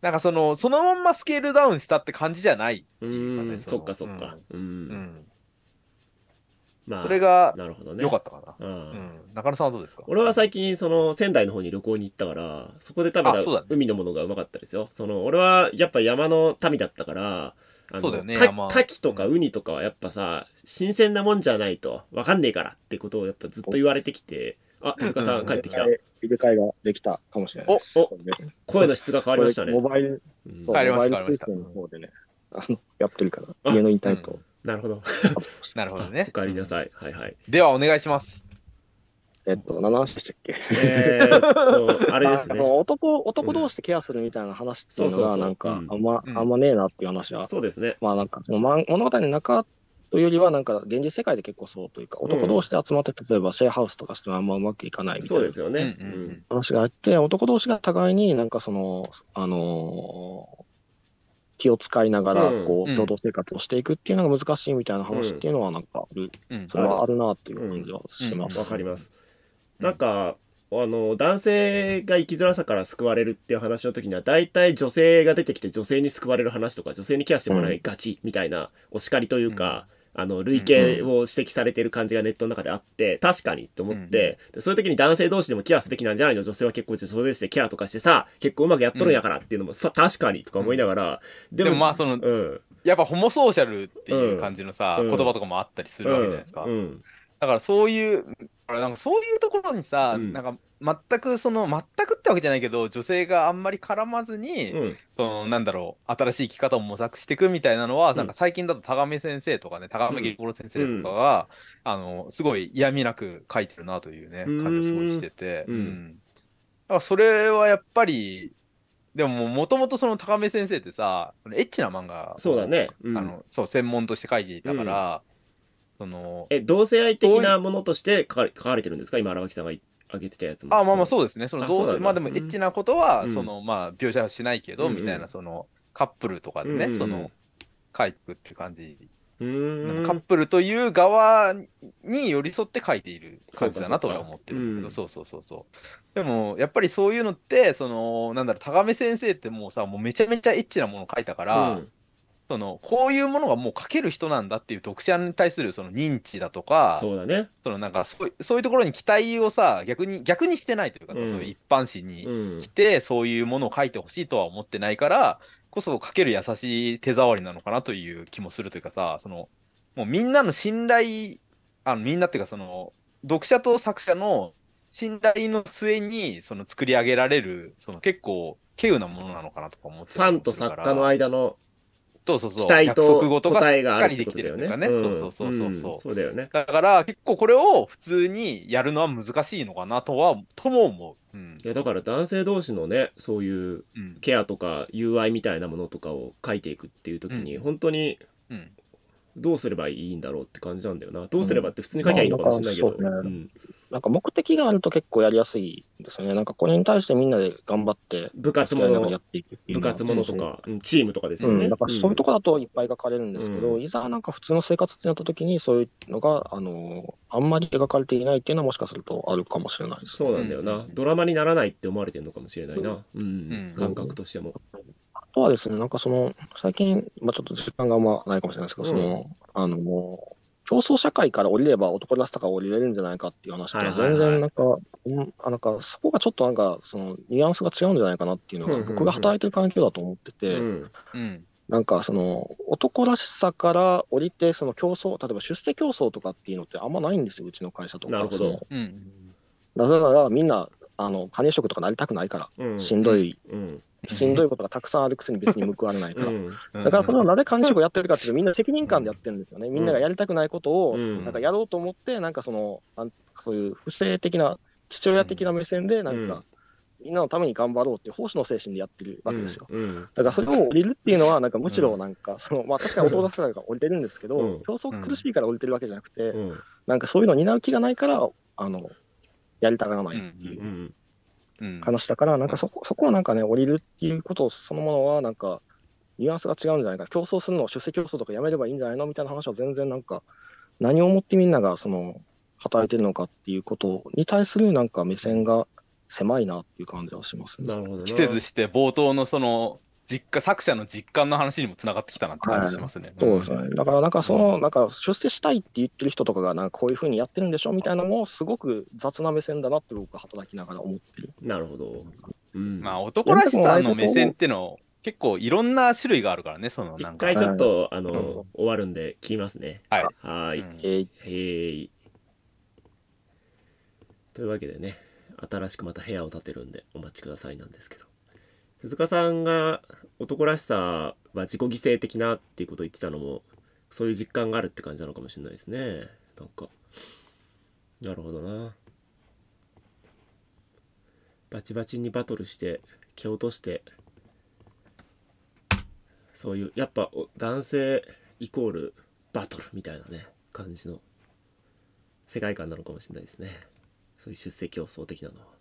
なんかその、そのまんまスケールダウンしたって感じじゃない、ね、うん、そっかそっか。うん。うんまあ、それがなるほどね良かったかな、うん、中野さんはどうですか俺は最近その仙台の方に旅行に行ったからそこで食べた海のものがうまかったですよそ、ね,、の俺はやっぱ山の民だったからそうだよねカキとかウニとかはやっぱさ、新鮮なもんじゃないと分かんねえからってことをやっぱずっと言われてきてあ手塚さん帰ってきた入れ替えができたかもしれないおお声の質が変わりましたねモバイル、うん、変わりました変わりました、やってるから家のインターネット、なるほど。なるほどね。おかえりなさい。はいはい。では、お願いします。えっと、何話でしたっけ あれですね。男、男同士でケアするみたいな話っていうのが、なんか、あんま、あんまねえなっていう話は。そうですね。まあなんか、その物語の中というよりは、なんか、現実世界で結構そうというか、男同士で集まって、例えばシェアハウスとかしてもあんまうまくいかないみたいな。そうですよね。話があって、男同士が互いになんかその、あのー気を使いながら、こう、共同生活をしていくっていうのが難しいみたいな話っていうのは、なんか、それはあるなっていう感じはします。わ、かります。なんか、あの、男性が生きづらさから救われるっていう話の時には、大体女性が出てきて女性に救われる話とか、女性にケアしてもらいがちみたいなお叱りというか、うんあの類型を指摘されてる感じがネットの中であって、確かにと思って、そういう時に男性同士でもケアすべきなんじゃないの女性は結構それでしてケアとかしてさ結構うまくやっとるんやからっていうのも、さ確かにとか思いながら、でもまあその、やっぱホモソーシャルっていう感じのさ、言葉とかもあったりするわけじゃないですか、だからそういうからなんかそういうところにさ、うんなんか全くその全くってわけじゃないけど女性があんまり絡まずに、うんそのなんだろう新しい生き方を模索していくみたいなのは、んなんか最近だと高め先生とかね高見五郎先生とかが、あのすごい嫌味なく書いてるなというねうん感じをすごいしてて、うんだからそれはやっぱりでももともとその高め先生ってさエッチな漫画そうだね。うんあのそう専門として書いていたから、そのえ、同性愛的なものとして書か書かれてるんですか今、荒牧さんが挙げてたやつも。あまあまあそうですね。そのうまあでもエッチなことは、うんそのまあ描写はしないけど、うんみたいなそのカップルとかでね、うんうんうんその書いてくって感じ、うん。カップルという側に寄り添って書いている感じだなとは思ってるけど、そうそうそうそう。でもやっぱりそういうのって、そのなんだろう、高め先生ってもうさ、もうめちゃめちゃエッチなもの書いたから、うんそのこういうものがもう書ける人なんだっていう読者に対するその認知だとかそうだねそのなんかそうそういうところに期待をさ逆に逆にしてないというか、うん、その一般紙に来て、うん、そういうものを書いてほしいとは思ってないからこそ書ける優しい手触りなのかなという気もするというかさそのもうみんなの信頼あのみんなっていうかその読者と作者の信頼の末にその作り上げられるその結構稀有なものなのかなとか思ってファンと作家の間のそうそうそう。期待と答えがあるってことだよね。ねうん、そうそうそうそう。うん、そうだよね。だから結構これを普通にやるのは難しいのかなとは、とも思う。うん、いやだから男性同士のね、そういうケアとか友愛みたいなものとかを書いていくっていう時に、本当にどうすればいいんだろうって感じなんだよな。どうすればって普通に書きゃいいのかもしれないけど。うん、なんか目的があると結構やりやすいんですよね。なんかこれに対してみんなで頑張って、部活ものやっていく部活ものとか、チームとかですよね。うん、だからそういうとこだといっぱい描かれるんですけど、うん、いざなんか普通の生活ってなった時に、そういうのが、あの、あんまり描かれていないっていうのはもしかするとあるかもしれないです、ね、そうなんだよな。ドラマにならないって思われてるのかもしれないな。うん、感覚としても。あとはですね、なんかその、最近、まあちょっと出版があんまないかもしれないですけど、その、あの、競争社会から降りれば男らしさが降りれるんじゃないかっていう話全然なんか、なんかそこがちょっとなんか、そのニュアンスが違うんじゃないかなっていうのが、僕が働いてる環境だと思ってて、なんかその男らしさから降りて、その競争、例えば出世競争とかっていうのってあんまないんですよ、うちの会社とか。なるほど。なぜならみんなあの管理職とかなりたくないから、しんどい、しんどいことがたくさんあるくせに別に報われないから、だからこれはなぜ管理職やってるかっていうと、みんな責任感でやってるんですよね、みんながやりたくないことを、なんかやろうと思って、なんかその、そういう不正的な、父親的な目線で、なんか、みんなのために頑張ろうっていう奉仕の精神でやってるわけですよ。だからそれを降りるっていうのは、なんかむしろなんか、そのまあ、確かに弟さかが降りてるんですけど、競争が苦しいから降りてるわけじゃなくて、なんかそういうのを担う気がないから、あのやりたがらないっていう話だから、なんかそこそこはなんかね、降りるっていうことそのものは、なんか、ニュアンスが違うんじゃないか、競争するのを出世競争とかやめればいいんじゃないのみたいな話は全然なんか、何をもってみんながその働いてるのかっていうことに対するなんか目線が狭いなっていう感じはしますね。なるほど、ね。しして冒頭のその実家、作者の実感の話にもつながってきたなって感じしますね。はい、そうですね。だからなんかその、なんか出世したいって言ってる人とかが、なんかこういうふうにやってるんでしょみたいなのも、すごく雑な目線だなって僕は働きながら思ってる。なるほど。うん、まあ男らしさの目線っての結構いろんな種類があるからね、そのなんか。一回ちょっと、あの、うん、終わるんで聞きますね。はい。はい。えい、へい。というわけでね、新しくまた部屋を建てるんでお待ちくださいなんですけど。鈴鹿さんが男らしさは自己犠牲的なっていうことを言ってたのもそういう実感があるって感じなのかもしれないですねなんかなるほどなバチバチにバトルして蹴落としてそういうやっぱ男性イコールバトルみたいなね感じの世界観なのかもしれないですねそういう出世競争的なのは。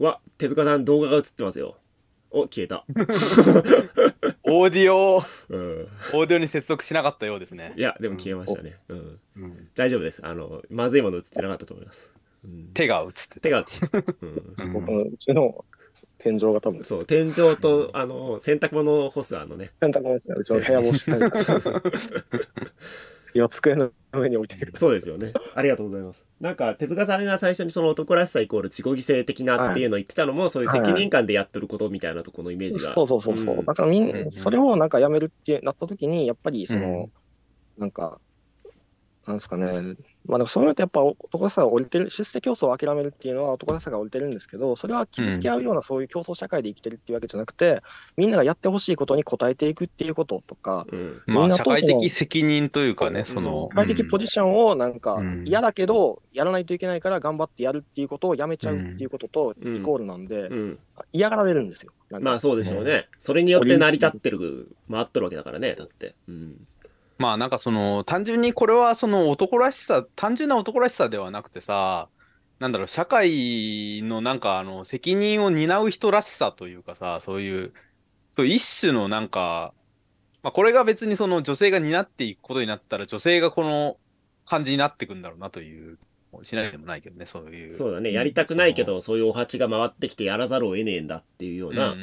わ、手塚さん動画が映ってますよ。お、消えた。オーディオ、うん、オーディオに接続しなかったようですね。いや、でも消えましたね。うん。うん、大丈夫です。あの、まずいもの映ってなかったと思います。うん、手が映って手が映ってた。うん、僕うちの天井が多分。そう、天井と、あの、洗濯物干すあのね。洗濯物ですね。うちの部屋もしっか今机の上に置いてる。そうですよね。ありがとうございます。なんか、手塚さんが最初にその男らしさイコール自己犠牲的なっていうのを言ってたのも、はい、そういう責任感でやっとることみたいなとこのイメージが。そうそうそうそう。うだからみん、うんそれをなんかやめるってなった時に、やっぱりその、うん、なんか、なんですかね、まあ、でもそういうのってやっぱ男らしさが降りてる、出世競争を諦めるっていうのは男らしさが降りてるんですけど、それは傷つき合うようなそういう競争社会で生きてるっていうわけじゃなくて、うん、みんながやってほしいことに応えていくっていうこととか、うん、まあ、社会的責任というかね、その。社会的ポジションをなんか、嫌だけど、やらないといけないから頑張ってやるっていうことをやめちゃうっていうこととイコールなんで、嫌がられるんですよ。まあそうでしょうね。それによって成り立ってる、回っとるわけだからね、だって。うんまあなんかその単純にこれはその男らしさ単純な男らしさではなくてさなんだろう社会のなんかあの責任を担う人らしさというかさそういうそう一種のなんか、まあ、これが別にその女性が担っていくことになったら女性がこの感じになってくんだろうなというしないでもないけどねそういうそうだねやりたくないけどそういうお鉢が回ってきてやらざるを得ねえんだっていうような、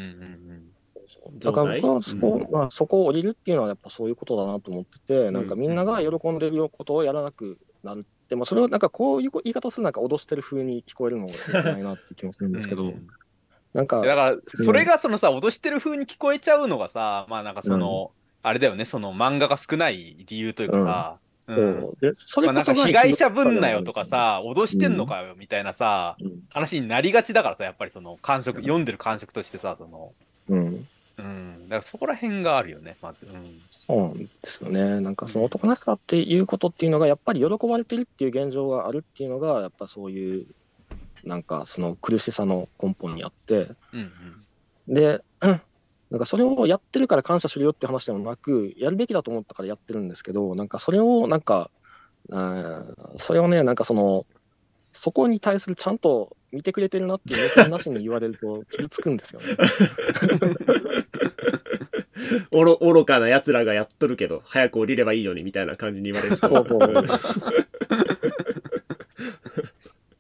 だから僕はそこうん、まあ、そこを降りるっていうのはやっぱそういうことだなと思ってて、なんかみんなが喜んでることをやらなくなるって、まあ、それをなんかこういう言い方するなんか脅してる風に聞こえるのがいけないなって気もするんですけど。うんなんか。だから、それがそのさ、うん、脅してる風に聞こえちゃうのがさ、まあなんかその、うん、あれだよね、その漫画が少ない理由というかさ、うん、そうでそれこそ、まあ、被害者分なよとかさ、脅してんのかよみたいなさ、話になりがちだからさ、やっぱりその感触、読んでる感触としてさ、その、うん、うん、だからそこら辺があるよね、まず。うん、そうなんですよね。なんかその男らしさっていうことっていうのが、やっぱり喜ばれてるっていう現状があるっていうのが、やっぱそういう、なんかその苦しさの根本にあって、うんうん、で、なんかそれをやってるから感謝するよって話でもなく、やるべきだと思ったからやってるんですけど、なんかそれを、なんか、ん、それをね、なんかその、そこに対するちゃんと見てくれてるなっていうなしに言われると傷つくんですよね。お ろ愚かな奴らがやっとるけど、早く降りればいいのにみたいな感じに言われるそうそう。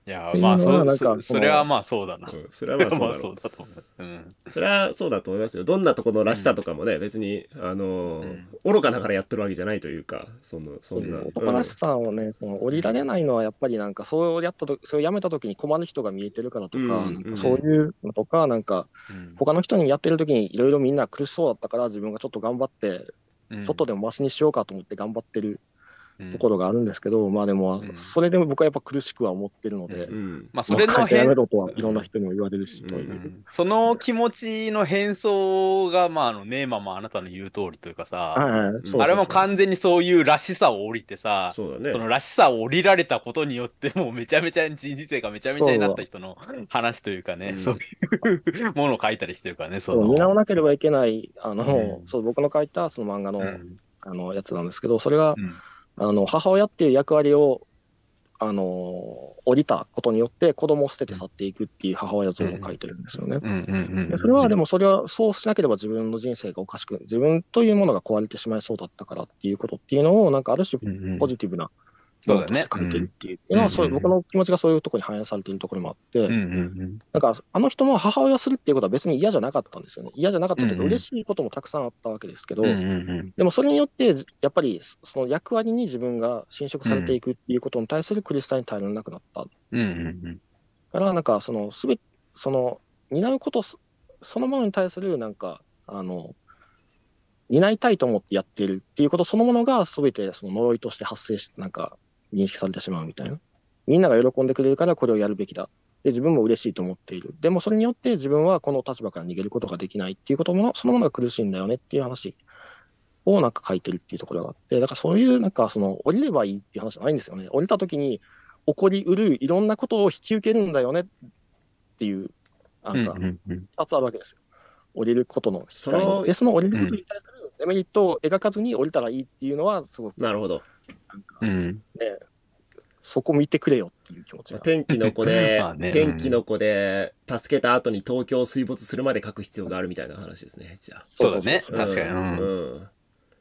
いや、まあそうそ、れはまあそうだな。うん、それは まあそうだと思います。うん、それはそうだと思いますよ。どんなとこのらしさとかもね、別に、あのー、愚かなからやってるわけじゃないというか、その、そんな。男らしさをね、その降りられないのは、やっぱりなんか、そうやったと、それをやめたときに困る人が見えてるからとか、かそういうのとか、なんか、他の人にやってるときに、いろいろみんな苦しそうだったから、自分がちょっと頑張って、ちょっとでもマシにしようかと思って頑張ってる。ところがあるんですけど、うん、まあでも、それでも僕はやっぱ苦しくは思ってるので、うん、まあ、それの会社辞めろとはいろんな人にも言われるし、その気持ちの変装が、まあ、あのネーマもあなたの言う通りというかさ、あれも完全にそういうらしさを降りてさ、そね、そのらしさを降りられたことによって、もうめちゃめちゃ人生がめちゃめちゃになった人の話というかね、そうそういうものを書いたりしてるからね、その。見直なければいけない、あの、そう僕の書いたその漫画の、あのやつなんですけど、それが、うんあの母親っていう役割をあの降りたことによって子供を捨てて去っていくっていう母親像を書いてるんですよね。それはでもそれはそうしなければ自分の人生がおかしく自分というものが壊れてしまいそうだったからっていうことっていうのをなんかある種ポジティブな、うんうんそうだね。関係っていうのは、そういう、僕の気持ちがそういうところに反映されているところもあって、だから、あの人も母親するっていうことは別に嫌じゃなかったんですよね。嫌じゃなかったとけう嬉しいこともたくさんあったわけですけど、でもそれによって、やっぱりその役割に自分が侵食されていくっていうことに対するクリスタに耐えられなくなった。から、なんか、その、すべその、担うことそのものに対する、なんか、あの、担いたいと思ってやっているっていうことそのものが、すべてその呪いとして発生して、なんか、認識されてしまうみたいな。みんなが喜んでくれるからこれをやるべきだ。で、自分も嬉しいと思っている。でもそれによって自分はこの立場から逃げることができないっていうこともそのものが苦しいんだよねっていう話をなんか書いてるっていうところがあって、だからそういうなんかその降りればいいっていう話じゃないんですよね。降りた時に起こりうるいろんなことを引き受けるんだよねっていう、なんか2つあるわけですよ。降りることのそので、その降りることに対するデメリットを描かずに降りたらいいっていうのはすごく。なるほど。なんか、ね、そこ見てくれよっていう気持ちが。天気の子で、ね、天気の子で、助けた後に東京水没するまで書く必要があるみたいな話ですね、じゃあ。そうだね、確かに、うんうん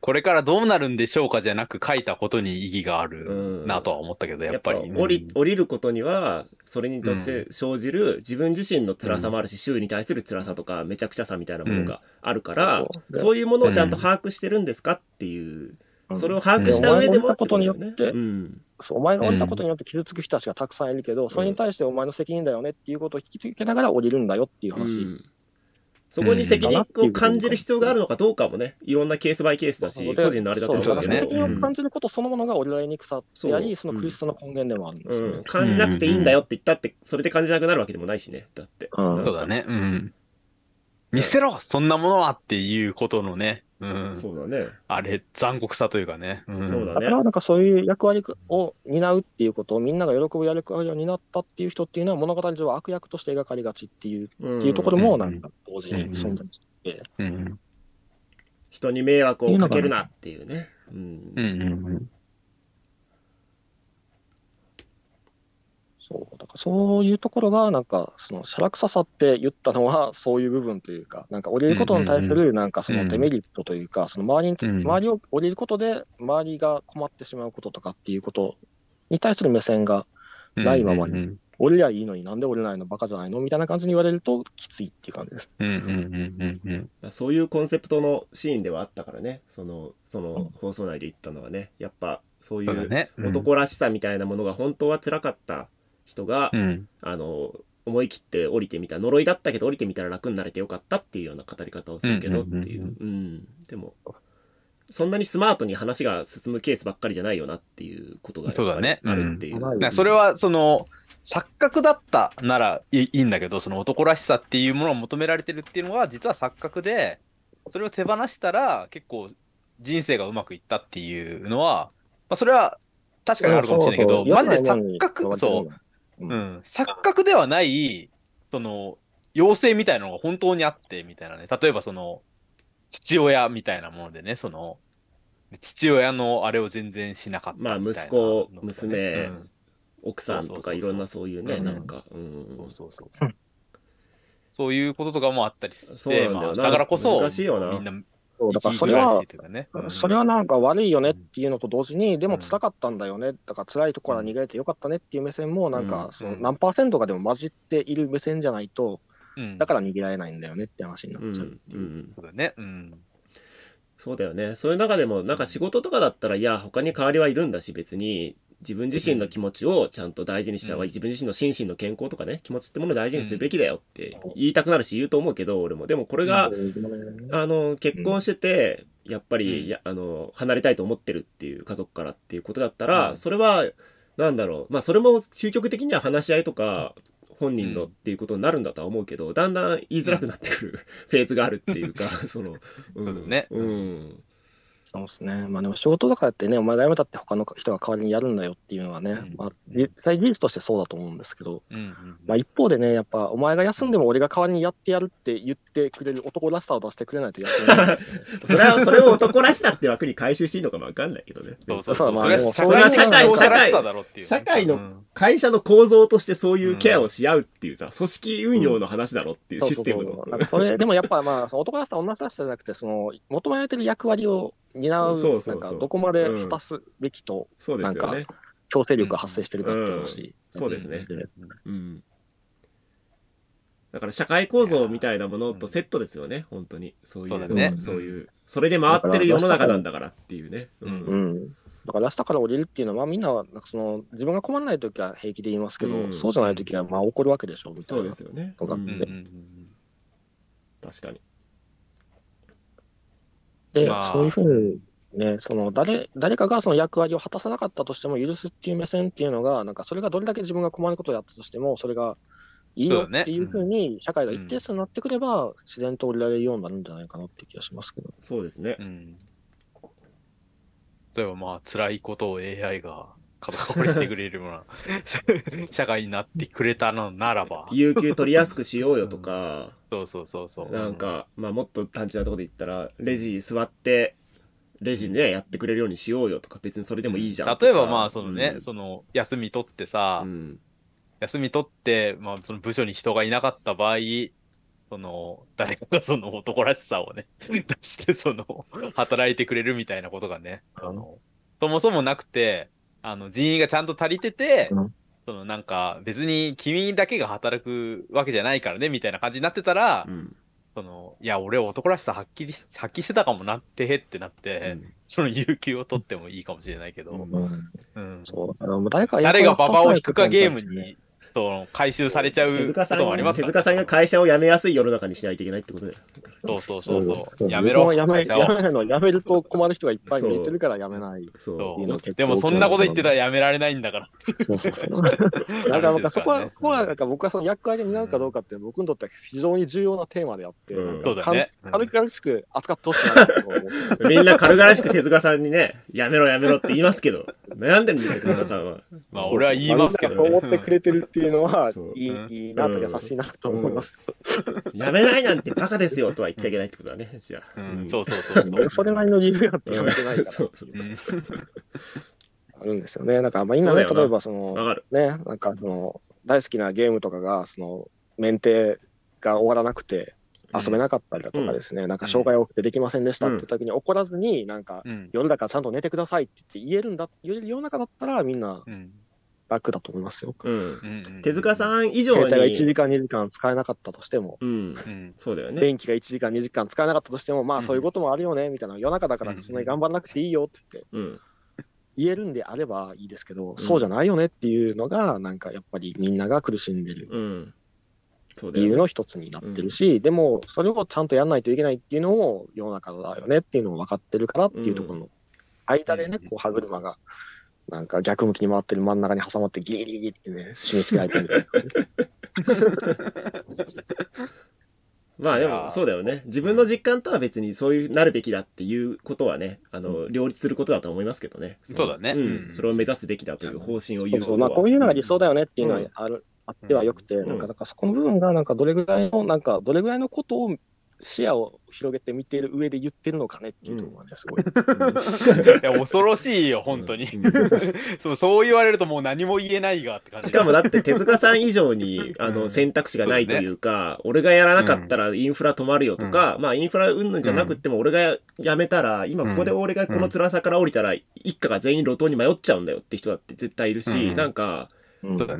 これからどうなるんでしょうかじゃなく書いたことに意義があるなとは思ったけど、やっぱり、う降り降りることにはそれにとして生じる自分自身の辛さもあるし、うん、周囲に対する辛さとかめちゃくちゃさみたいなものがあるから、うん、そういうものをちゃんと把握してるんですかっていうそれを把握した上でも、ことによって、お前が降りたことによって傷つく人たちがたくさんいるけど、うん、それに対してお前の責任だよねっていうことを引き続けながら降りるんだよっていう話、うん、そこに責任を感じる必要があるのかどうかもね、いろんなケースバイケースだし、個人のあれだと思うけどね。責任を感じることそのものが降りられにくさであり、その苦しさの根源でもあるんですよ、ね、感じなくていいんだよって言ったって、それで感じなくなるわけでもないしね、だって。そうだね。見せろ、そんなものはっていうことのね、うん、そうだね。あれ、残酷さというかね。そうだね。だからなんかそういう役割を担うっていうことを、みんなが喜ぶ役割を担ったっていう人っていうのは、物語上は悪役として描かれがちっていう,、うん、っていうところも、なんか同時に存在してうん、人に迷惑をかけるなっていうね。うん。うんうんそうだからそういうところがなんかそのしゃらくささって言ったのは そういう部分というかなんか降りることに対するなんかそのデメリットというかその周りに周りを降りることで周りが困ってしまうこととかっていうことに対する目線がないままに降りりゃいいのになんで降りないのバカじゃないのみたいな感じに言われるときついっていう感じです。そういうコンセプトのシーンではあったからねそのその放送内で言ったのはねやっぱそういう男らしさみたいなものが本当は辛かった人が、うん、あの思い切って降りてみた呪いだったけど降りてみたら楽になれてよかったっていうような語り方をするけどっていう,、でもそんなにスマートに話が進むケースばっかりじゃないよなっていうことがそね、あるっていう、ねうん、それはその錯覚だったならいいんだけどその男らしさっていうものを求められてるっていうのは実は錯覚でそれを手放したら結構人生がうまくいったっていうのは、まあ、それは確かにあるかもしれないけどマジで錯覚そううん、錯覚ではない、その、妖精みたいなのが本当にあって、みたいなね。例えばその、父親みたいなものでね、その、父親のあれを全然しなかったまあ、息子、娘、うん、奥さんとかいろんなそういうね、なんか、うん。そうそうそう。そういうこととかもあったりして、だまあ、だからこそ、みんなそうだからそれは、ねうん、それはなんか悪いよねっていうのと同時に、でも辛かったんだよね、だから辛いところは逃げてよかったねっていう目線も、なんかその何パーセントかでも混じっている目線じゃないと、だから逃げられないんだよねって話になっちゃうう。そうだね、うんそうだよね。そういう中でも、なんか仕事とかだったら、いや、他に代わりはいるんだし、別に自分自身の気持ちをちゃんと大事にした方がいい、自分自身の心身の健康とかね、気持ちってものを大事にするべきだよって言いたくなるし、言うと思うけど、俺も。でもこれが、あの、結婚してて、やっぱり、やあの、離れたいと思ってるっていう家族からっていうことだったら、それは、なんだろう。まあ、それも究極的には話し合いとか、本人のっていうことになるんだとは思うけど、だんだん言いづらくなってくるフェーズがあるっていうか、その、うん、ね。うん。そうですね。まあでも仕事だからってね、お前が辞めたって他の人が代わりにやるんだよっていうのはね、うん、まあ実際事実としてそうだと思うんですけど、うんうん、まあ一方でね、やっぱお前が休んでも俺が代わりにやってやるって言ってくれる男らしさを出してくれないとやっないです、ね、それは、それを男らしさって枠に回収していいのかもわかんないけどね。そうそうそう。まあ、それは社会、社会、社会の会社の構造としてそういうケアをし合うっていうさ、組織運用の話だろっていうシステムの。それ、でもやっぱまあ、その男らしさ、女らしさじゃなくて、その、求められてる役割を担う、そうそうそうなんかどこまで果たすべきと、そうでなんかね。強制力が発生してるかっていうし、うんそうですね。うん。だから社会構造みたいなものとセットですよね、本当に。そういそうねそういう、それで回ってる世の中なんだからっていうね。うん。うん。だから、明日から降りるっていうのは、みんなは、なんかその、自分が困らないときは平気で言いますけど、うんそうじゃないときは、まあ、怒るわけでしょ、みたいそうな。ですよね。とうん確かに。で、まあ、そういうふうに、ね、その誰誰かがその役割を果たさなかったとしても許すっていう目線っていうのが、なんかそれがどれだけ自分が困ることをやったとしても、それがいいよっていうふうに社会が一定数になってくれば、うん、自然と降りられるようになるんじゃないかなって気がしますけど。そうですね。うん、例えばまあ辛いことを AI が株価りしてくれるような 社会になってくれたのならば。有給取りやすくしようよとか。うそうそうそうそう。なんか、まあもっと単純なとこで言ったら、レジ座って、レジね、やってくれるようにしようよとか、別にそれでもいいじゃん。例えばまあ、そのね、うん、その、休み取ってさ、うん、休み取って、まあその部署に人がいなかった場合、その、誰かがその男らしさをね、出して、その、働いてくれるみたいなことがね、あの、そもそもなくて、あの、人員がちゃんと足りてて、そのなんか別に君だけが働くわけじゃないからねみたいな感じになってたら、うん、そのいや俺男らしさはっきり発揮してたかもなってへってなって、うん、その有給を取ってもいいかもしれないけど、誰が馬場を引くかゲームに。その回収されちゃう手塚さんが会社を辞めやすい世の中にしないといけないってことだよ。そうそうそうそう。やめろ。やめやめのやめると困る人がいっぱい見えてるからやめない。そうでもそんなこと言ってたらやめられないんだから。そうそうそう。だ からそこは、ここはなんか僕はその役割になるかどうかって僕にとっては非常に重要なテーマであって、そうだね。軽々しく扱ってほしくないみんな軽々しく手塚さんにね、やめろやめろって言いますけど、悩んでるんですよ、手塚さんは。まあ俺は言いますけど、そう思ってくれてるっていうのは、いいいいなと優しいなと思います。やめないなんてバカですよとはっちゃいけないってことだね、じゃあ。うん、そうそうそうそう。それなりの理由があってやめてないから。そうそう。あるんですよね。なんかまあ、今ね、例えば、そのかる、ね、なんか、その、大好きなゲームとかが、その、免停が終わらなくて、遊べなかったりだとかですね、なんか、障害多くてできませんでしたっていう時に怒らずに、なんか、うん。世中ちゃんと寝てくださいって言って言えるんだ、言世の中だったら、みんな、楽だと思いますよ。うん。手塚さん以上に。携帯が1時間2時間使えなかったとしても、うん。そうだよね。電気が1時間2時間使えなかったとしても、まあそういうこともあるよね、みたいな。夜中だからそんなに頑張らなくていいよって言って。言えるんであればいいですけど、うん、そうじゃないよねっていうのが、なんかやっぱりみんなが苦しんでる理由の一つになってるし、うんねうん、でもそれをちゃんとやんないといけないっていうのを世の中だよねっていうのを分かってるからっていうところの間でね、こう歯車がなんか逆向きに回ってる真ん中に挟まってギリギリってね、締め付けられてるみたいな。まあでもそうだよね。自分の実感とは別にそういうなるべきだっていうことはね、あの、両立することだと思いますけどね。そうだね。うん。それを目指すべきだという方針を言うことは。そうそうまあこういうのが理想だよねっていうのはある、あってはよくて、なんか、なんかそこの部分が、なんかどれぐらいの、なんかどれぐらいのことを視野を広げて見ている上で言ってるのかねっていうところがね、すごい。いや恐ろしいよ、本当に、そう。そう言われるともう何も言えないがって感じ。しかもだって手塚さん以上にあの選択肢がないというか、俺がやらなかったらインフラ止まるよとか、まあインフラうんぬんじゃなくても俺がやめたら、今ここで俺がこの辛さから降りたら、一家が全員路頭に迷っちゃうんだよって人だって絶対いるし、なんか、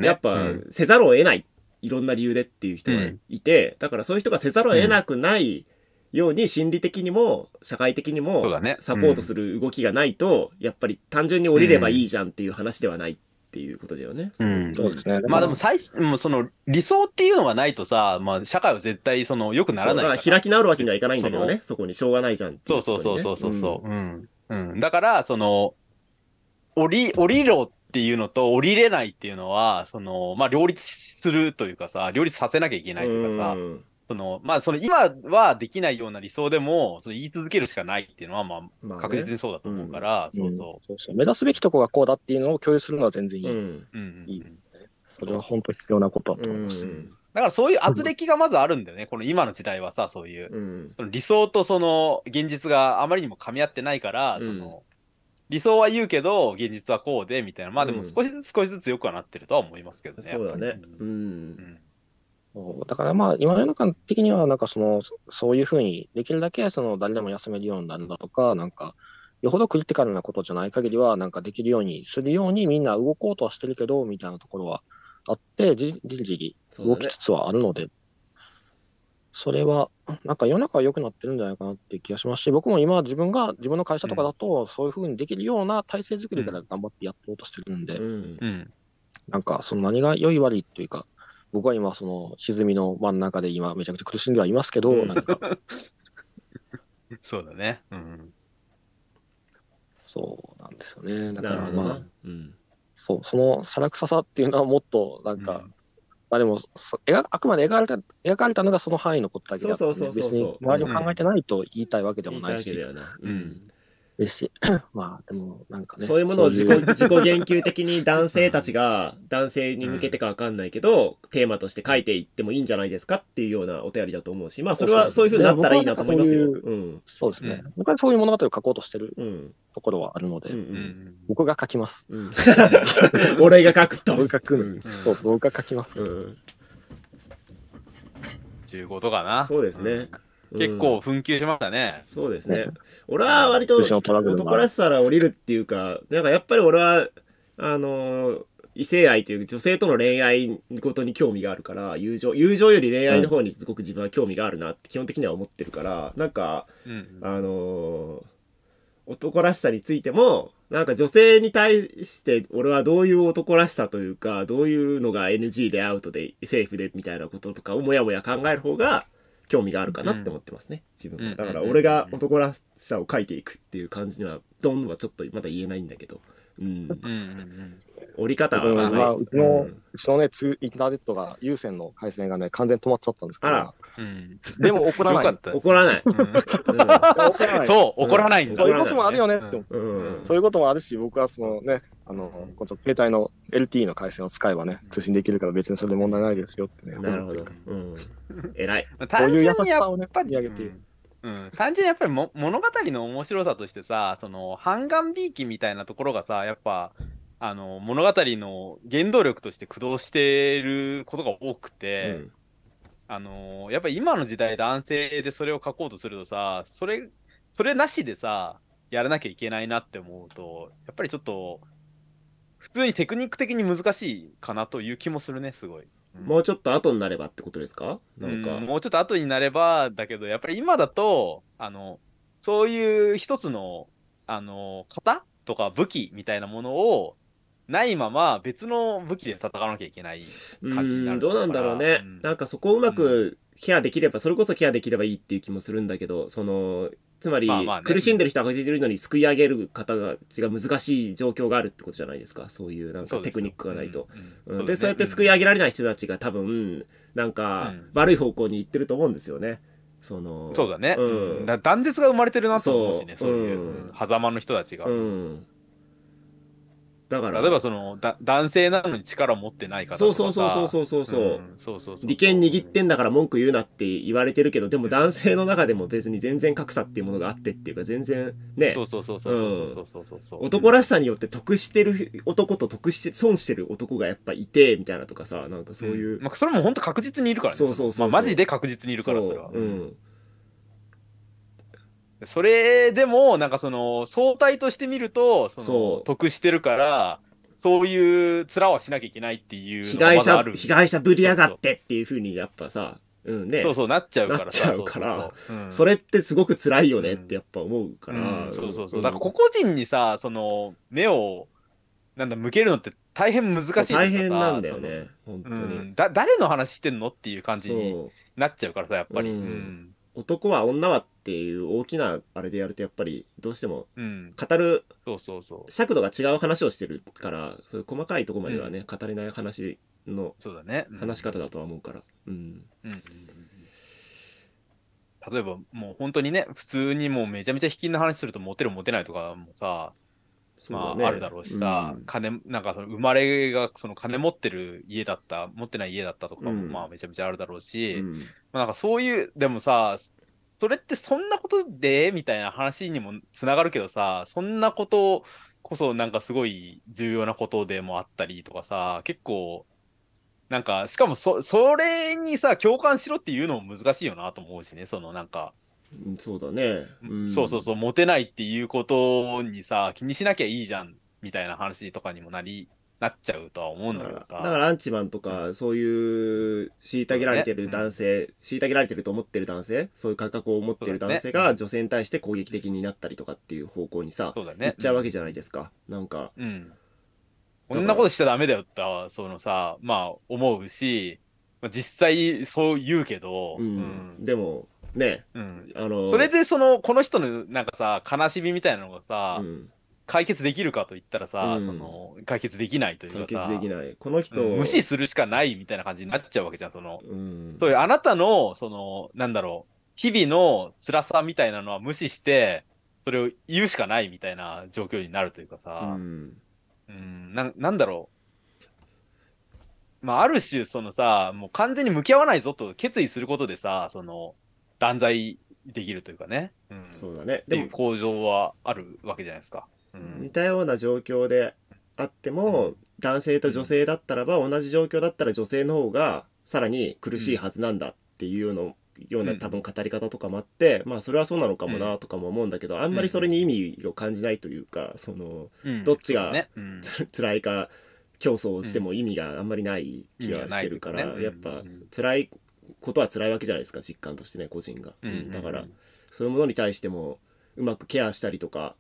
やっぱせざるを得ないいろんな理由でっていう人がいて、だからそういう人がせざるを得なくないように心理的にも社会的にもそうだねサポートする動きがないと、やっぱり単純に降りればいいじゃんっていう話ではないっていうことだよね。うんそうですね。まあでも最初もうその理想っていうのがないとさ、まあ、社会は絶対その良くならないから開き直るわけにはいかないんだけどね、そこにしょうがないじゃんっていそうそうそうそうそうそう、うんうんだからその降り降りろっていうのと降りれないっていうのは、その、まあ、両立するというかさ、両立させなきゃいけないというかさ、その、まあ、その今はできないような理想でも、その言い続けるしかないっていうのは、まあ、確実にそうだと思うから、そうそう,、目指すべきとこがこうだっていうのを共有するのは全然いい。うん、いい、それは本当必要なことだと思います。うん、だからそういう圧力がまずあるんだよね。この今の時代はさ、そういう。うん、理想とその現実があまりにも噛み合ってないから、その、理想は言うけど、現実はこうで、みたいな。まあでも少しずつ少しずつ良くはなってるとは思いますけどね。そうだね。うん。だからまあ、今世の中的には、なんかその、そういうふうに、できるだけその誰でも休めるようになるだとか、なんか、よほどクリティカルなことじゃない限りは、なんかできるようにするように、みんな動こうとはしてるけど、みたいなところはあって、じりじり動きつつはあるので、ね、それは、なんか世の中は良くなってるんじゃないかなっていう気がしますし、僕も今、自分が、自分の会社とかだと、そういうふうにできるような体制作りから頑張ってやってうとしてるんで、うん、なんか、その何が良い悪いというか、僕は今、その沈みの真ん中で今、めちゃくちゃ苦しんではいますけど、うん、なんか。そうだね。うん。そうなんですよね。だからまあ、うん、そうそのさらくささっていうのはもっとなんかまあでもあくまで描かれた描かれたのがその範囲のことだけだ、別に周りを考えてないと言いたいわけでもないし。うんですし、まあでもなんかね。そういうものを自己自己言及的に男性たちが、男性に向けてかわかんないけど、テーマとして書いていってもいいんじゃないですかっていうようなお便りだと思うし、まあそれはそういうふうになったらいいなと思いますよ。うん、そうですね。僕はそういう物語を書こうとしてるところはあるので、うん、僕が書きます。俺が書くと。僕が書く。そう、僕が書きます。うん、というとかな。そうですね。結構紛糾しましたね。そうですね。俺は割と男らしさら降りるっていうか、なんかやっぱり俺は、あの、異性愛という女性との恋愛ごとに興味があるから、友情、友情より恋愛の方にすごく自分は興味があるなって基本的には思ってるから、なんか、うんうん、あの、男らしさについても、なんか女性に対して俺はどういう男らしさというか、どういうのが NG でアウトでセーフでみたいなこととかをもやもや考える方が、興味があるかなって思ってますね、うん、自分はだから俺が男らしさを書いていくっていう感じにはドンはちょっとまだ言えないんだけどうん、うん、う、ん折り方は、まあ、うちの、うちのねツインターネットが有線の回線がね完全止まっちゃったんですけどあらうん、でも怒らないった。怒らない。そう、怒らないんだそう。いうこともあるよねってう。ん。そういうこともあるし、僕はそのね、あの、この携帯の LTE の回線を使えばね、通信できるから別にそれで問題ないですよってね。なるほど。偉い。う単いう優純しにやさをね、ぱり上げてうん、単純にやっぱりも物語の面白さとしてさそのガンビーキみたいなところがさやっぱあの物語の原動力として駆動してることが多くて、うあのー、やっぱり今の時代男性でそれを書こうとするとさ、それ、それなしでさ、やらなきゃいけないなって思うと、やっぱりちょっと、普通にテクニック的に難しいかなという気もするね、すごい。もうちょっと後になればってことですかなんか、うん。もうちょっと後になれば、だけど、やっぱり今だと、あの、そういう一つの、あの、型とか武器みたいなものを、ないまま別の武器で戦わなきゃいけない感じになるどうなんだろうね、うん、なんかそこをうまくケアできれば、うん、それこそケアできればいいっていう気もするんだけどそのつまり、苦しんでる人がいるのにすくい上げる方が難しい状況があるってことじゃないですかそういうなんかテクニックがないと。そで、うそうやってすくい上げられない人たちが多分なんか悪い方向に行ってると思うんですよね。そのそうだね、うん、だ断絶が生まれてるなと思うしねそういう、うん、狭間の人たちが。うんだから例えばそのだ男性なのに力を持ってない方とかそうそうそうそうそうそう、そうそうそう利権握ってんだから文句言うなって言われてるけどでも男性の中でも別に全然格差っていうものがあってっていうか全然ねそうそうそうそうそうそうそう男らしさによって得してる男と得して損してる男がやっぱいてみたいなとかさなんかそういう、まあ、それも本当確実にいるからねそうそうそうそう、まあ、マジで確実にいるからそれはうんそれでも、なんかその、相対として見ると、その、得してるから、そういう面はしなきゃいけないっていう被害者、被害者ぶりやがってっていうふうに、やっぱさ、うんね。そうそう、なっちゃうからさ。うから、それってすごく辛いよねってやっぱ思うから。そうそうそう。だから個々人にさ、その、目を、なんだ、向けるのって大変難しい大変なんだよね。本当に、だ。誰の話してんのっていう感じになっちゃうからさ、やっぱり。うん、男は女はっていう大きなあれでやるとやっぱりどうしても語る尺度が違う話をしてるからそういう細かいとこまではね、うん、語れない話の話し方だとは思うから。うん例えばもう本当にね普通にもうめちゃめちゃ卑きの話するとモテるモテないとかもさ、ね、まあ、あるだろうしさ、うん、金なんかその生まれがその金持ってる家だった持ってない家だったとかもまあめちゃめちゃあるだろうし、うん、まあ、なんかそういうでもさそれってそんなことでみたいな話にもつながるけどさ、そんなことこそなんかすごい重要なことでもあったりとかさ、結構、なんか、しかもそ、それにさ、共感しろっていうのも難しいよなと思うしね、そのなんか。そうだね。うん、そうそうそう、モテないっていうことにさ、気にしなきゃいいじゃん、みたいな話とかにもなりなっちゃうとは思うんだけどさ。だからアンチマンとか、そういう、虐げられてる男性、虐げられてると思ってる男性、そういう感覚を持ってる男性が女性に対して攻撃的になったりとかっていう方向にさ、そうだね行っちゃうわけじゃないですか。なんか、うん。こんなことしちゃダメだよって、そのさ、まあ思うし、実際そう言うけど、うん。でも、ね、うん。あの、それでその、この人のなんかさ、悲しみみたいなのがさ、うん解決できるかと言ったらさ、うんその解決できないという解か決できない。この人、うん無視するしかないみたいな感じになっちゃうわけじゃんその、うん、そういうあなたのそのなんだろう日々の辛さみたいなのは無視してそれを言うしかないみたいな状況になるというかうさ、んうん、なんなんだろう、まあ、ある種そのさもう完全に向き合わないぞと決意することでさその断罪できるというかね、うん、そうだね。ってでいもう、向上はあるわけじゃないですか。似たような状況であっても、男性と女性だったらば、同じ状況だったら女性の方がさらに苦しいはずなんだっていうような多分語り方とかもあって、まあそれはそうなのかもなとかも思うんだけど、あんまりそれに意味を感じないというかその、どっちがつ、ら いか競争をしても意味があんまりない気はしてるから、やっぱ辛いことは辛いわけじゃないですか実感としてね個人が、だからそういうものに対してもうまくケアしたりとか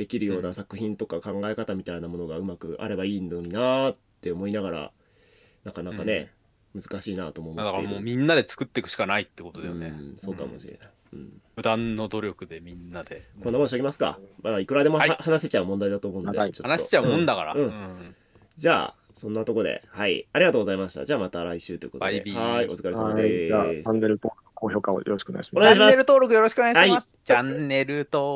できるような作品とか考え方みたいなものがうまくあればいいのになーって思いながらなかなかね、難しいなとも思ってだからもうみんなで作っていくしかないってことだよね、うん、そうかもしれない、うん、無断の努力でみんなでこんなもんしときますか、まあ、いくらでも、はい、話せちゃう問題だと思うんで話しちゃうもんだから、うん、じゃあそんなとこではいありがとうございましたじゃあまた来週ということではいお疲れ様ですチャンネル登録よろしくお願いしますチャンネル登録よろしくお願いします、チャンネル登録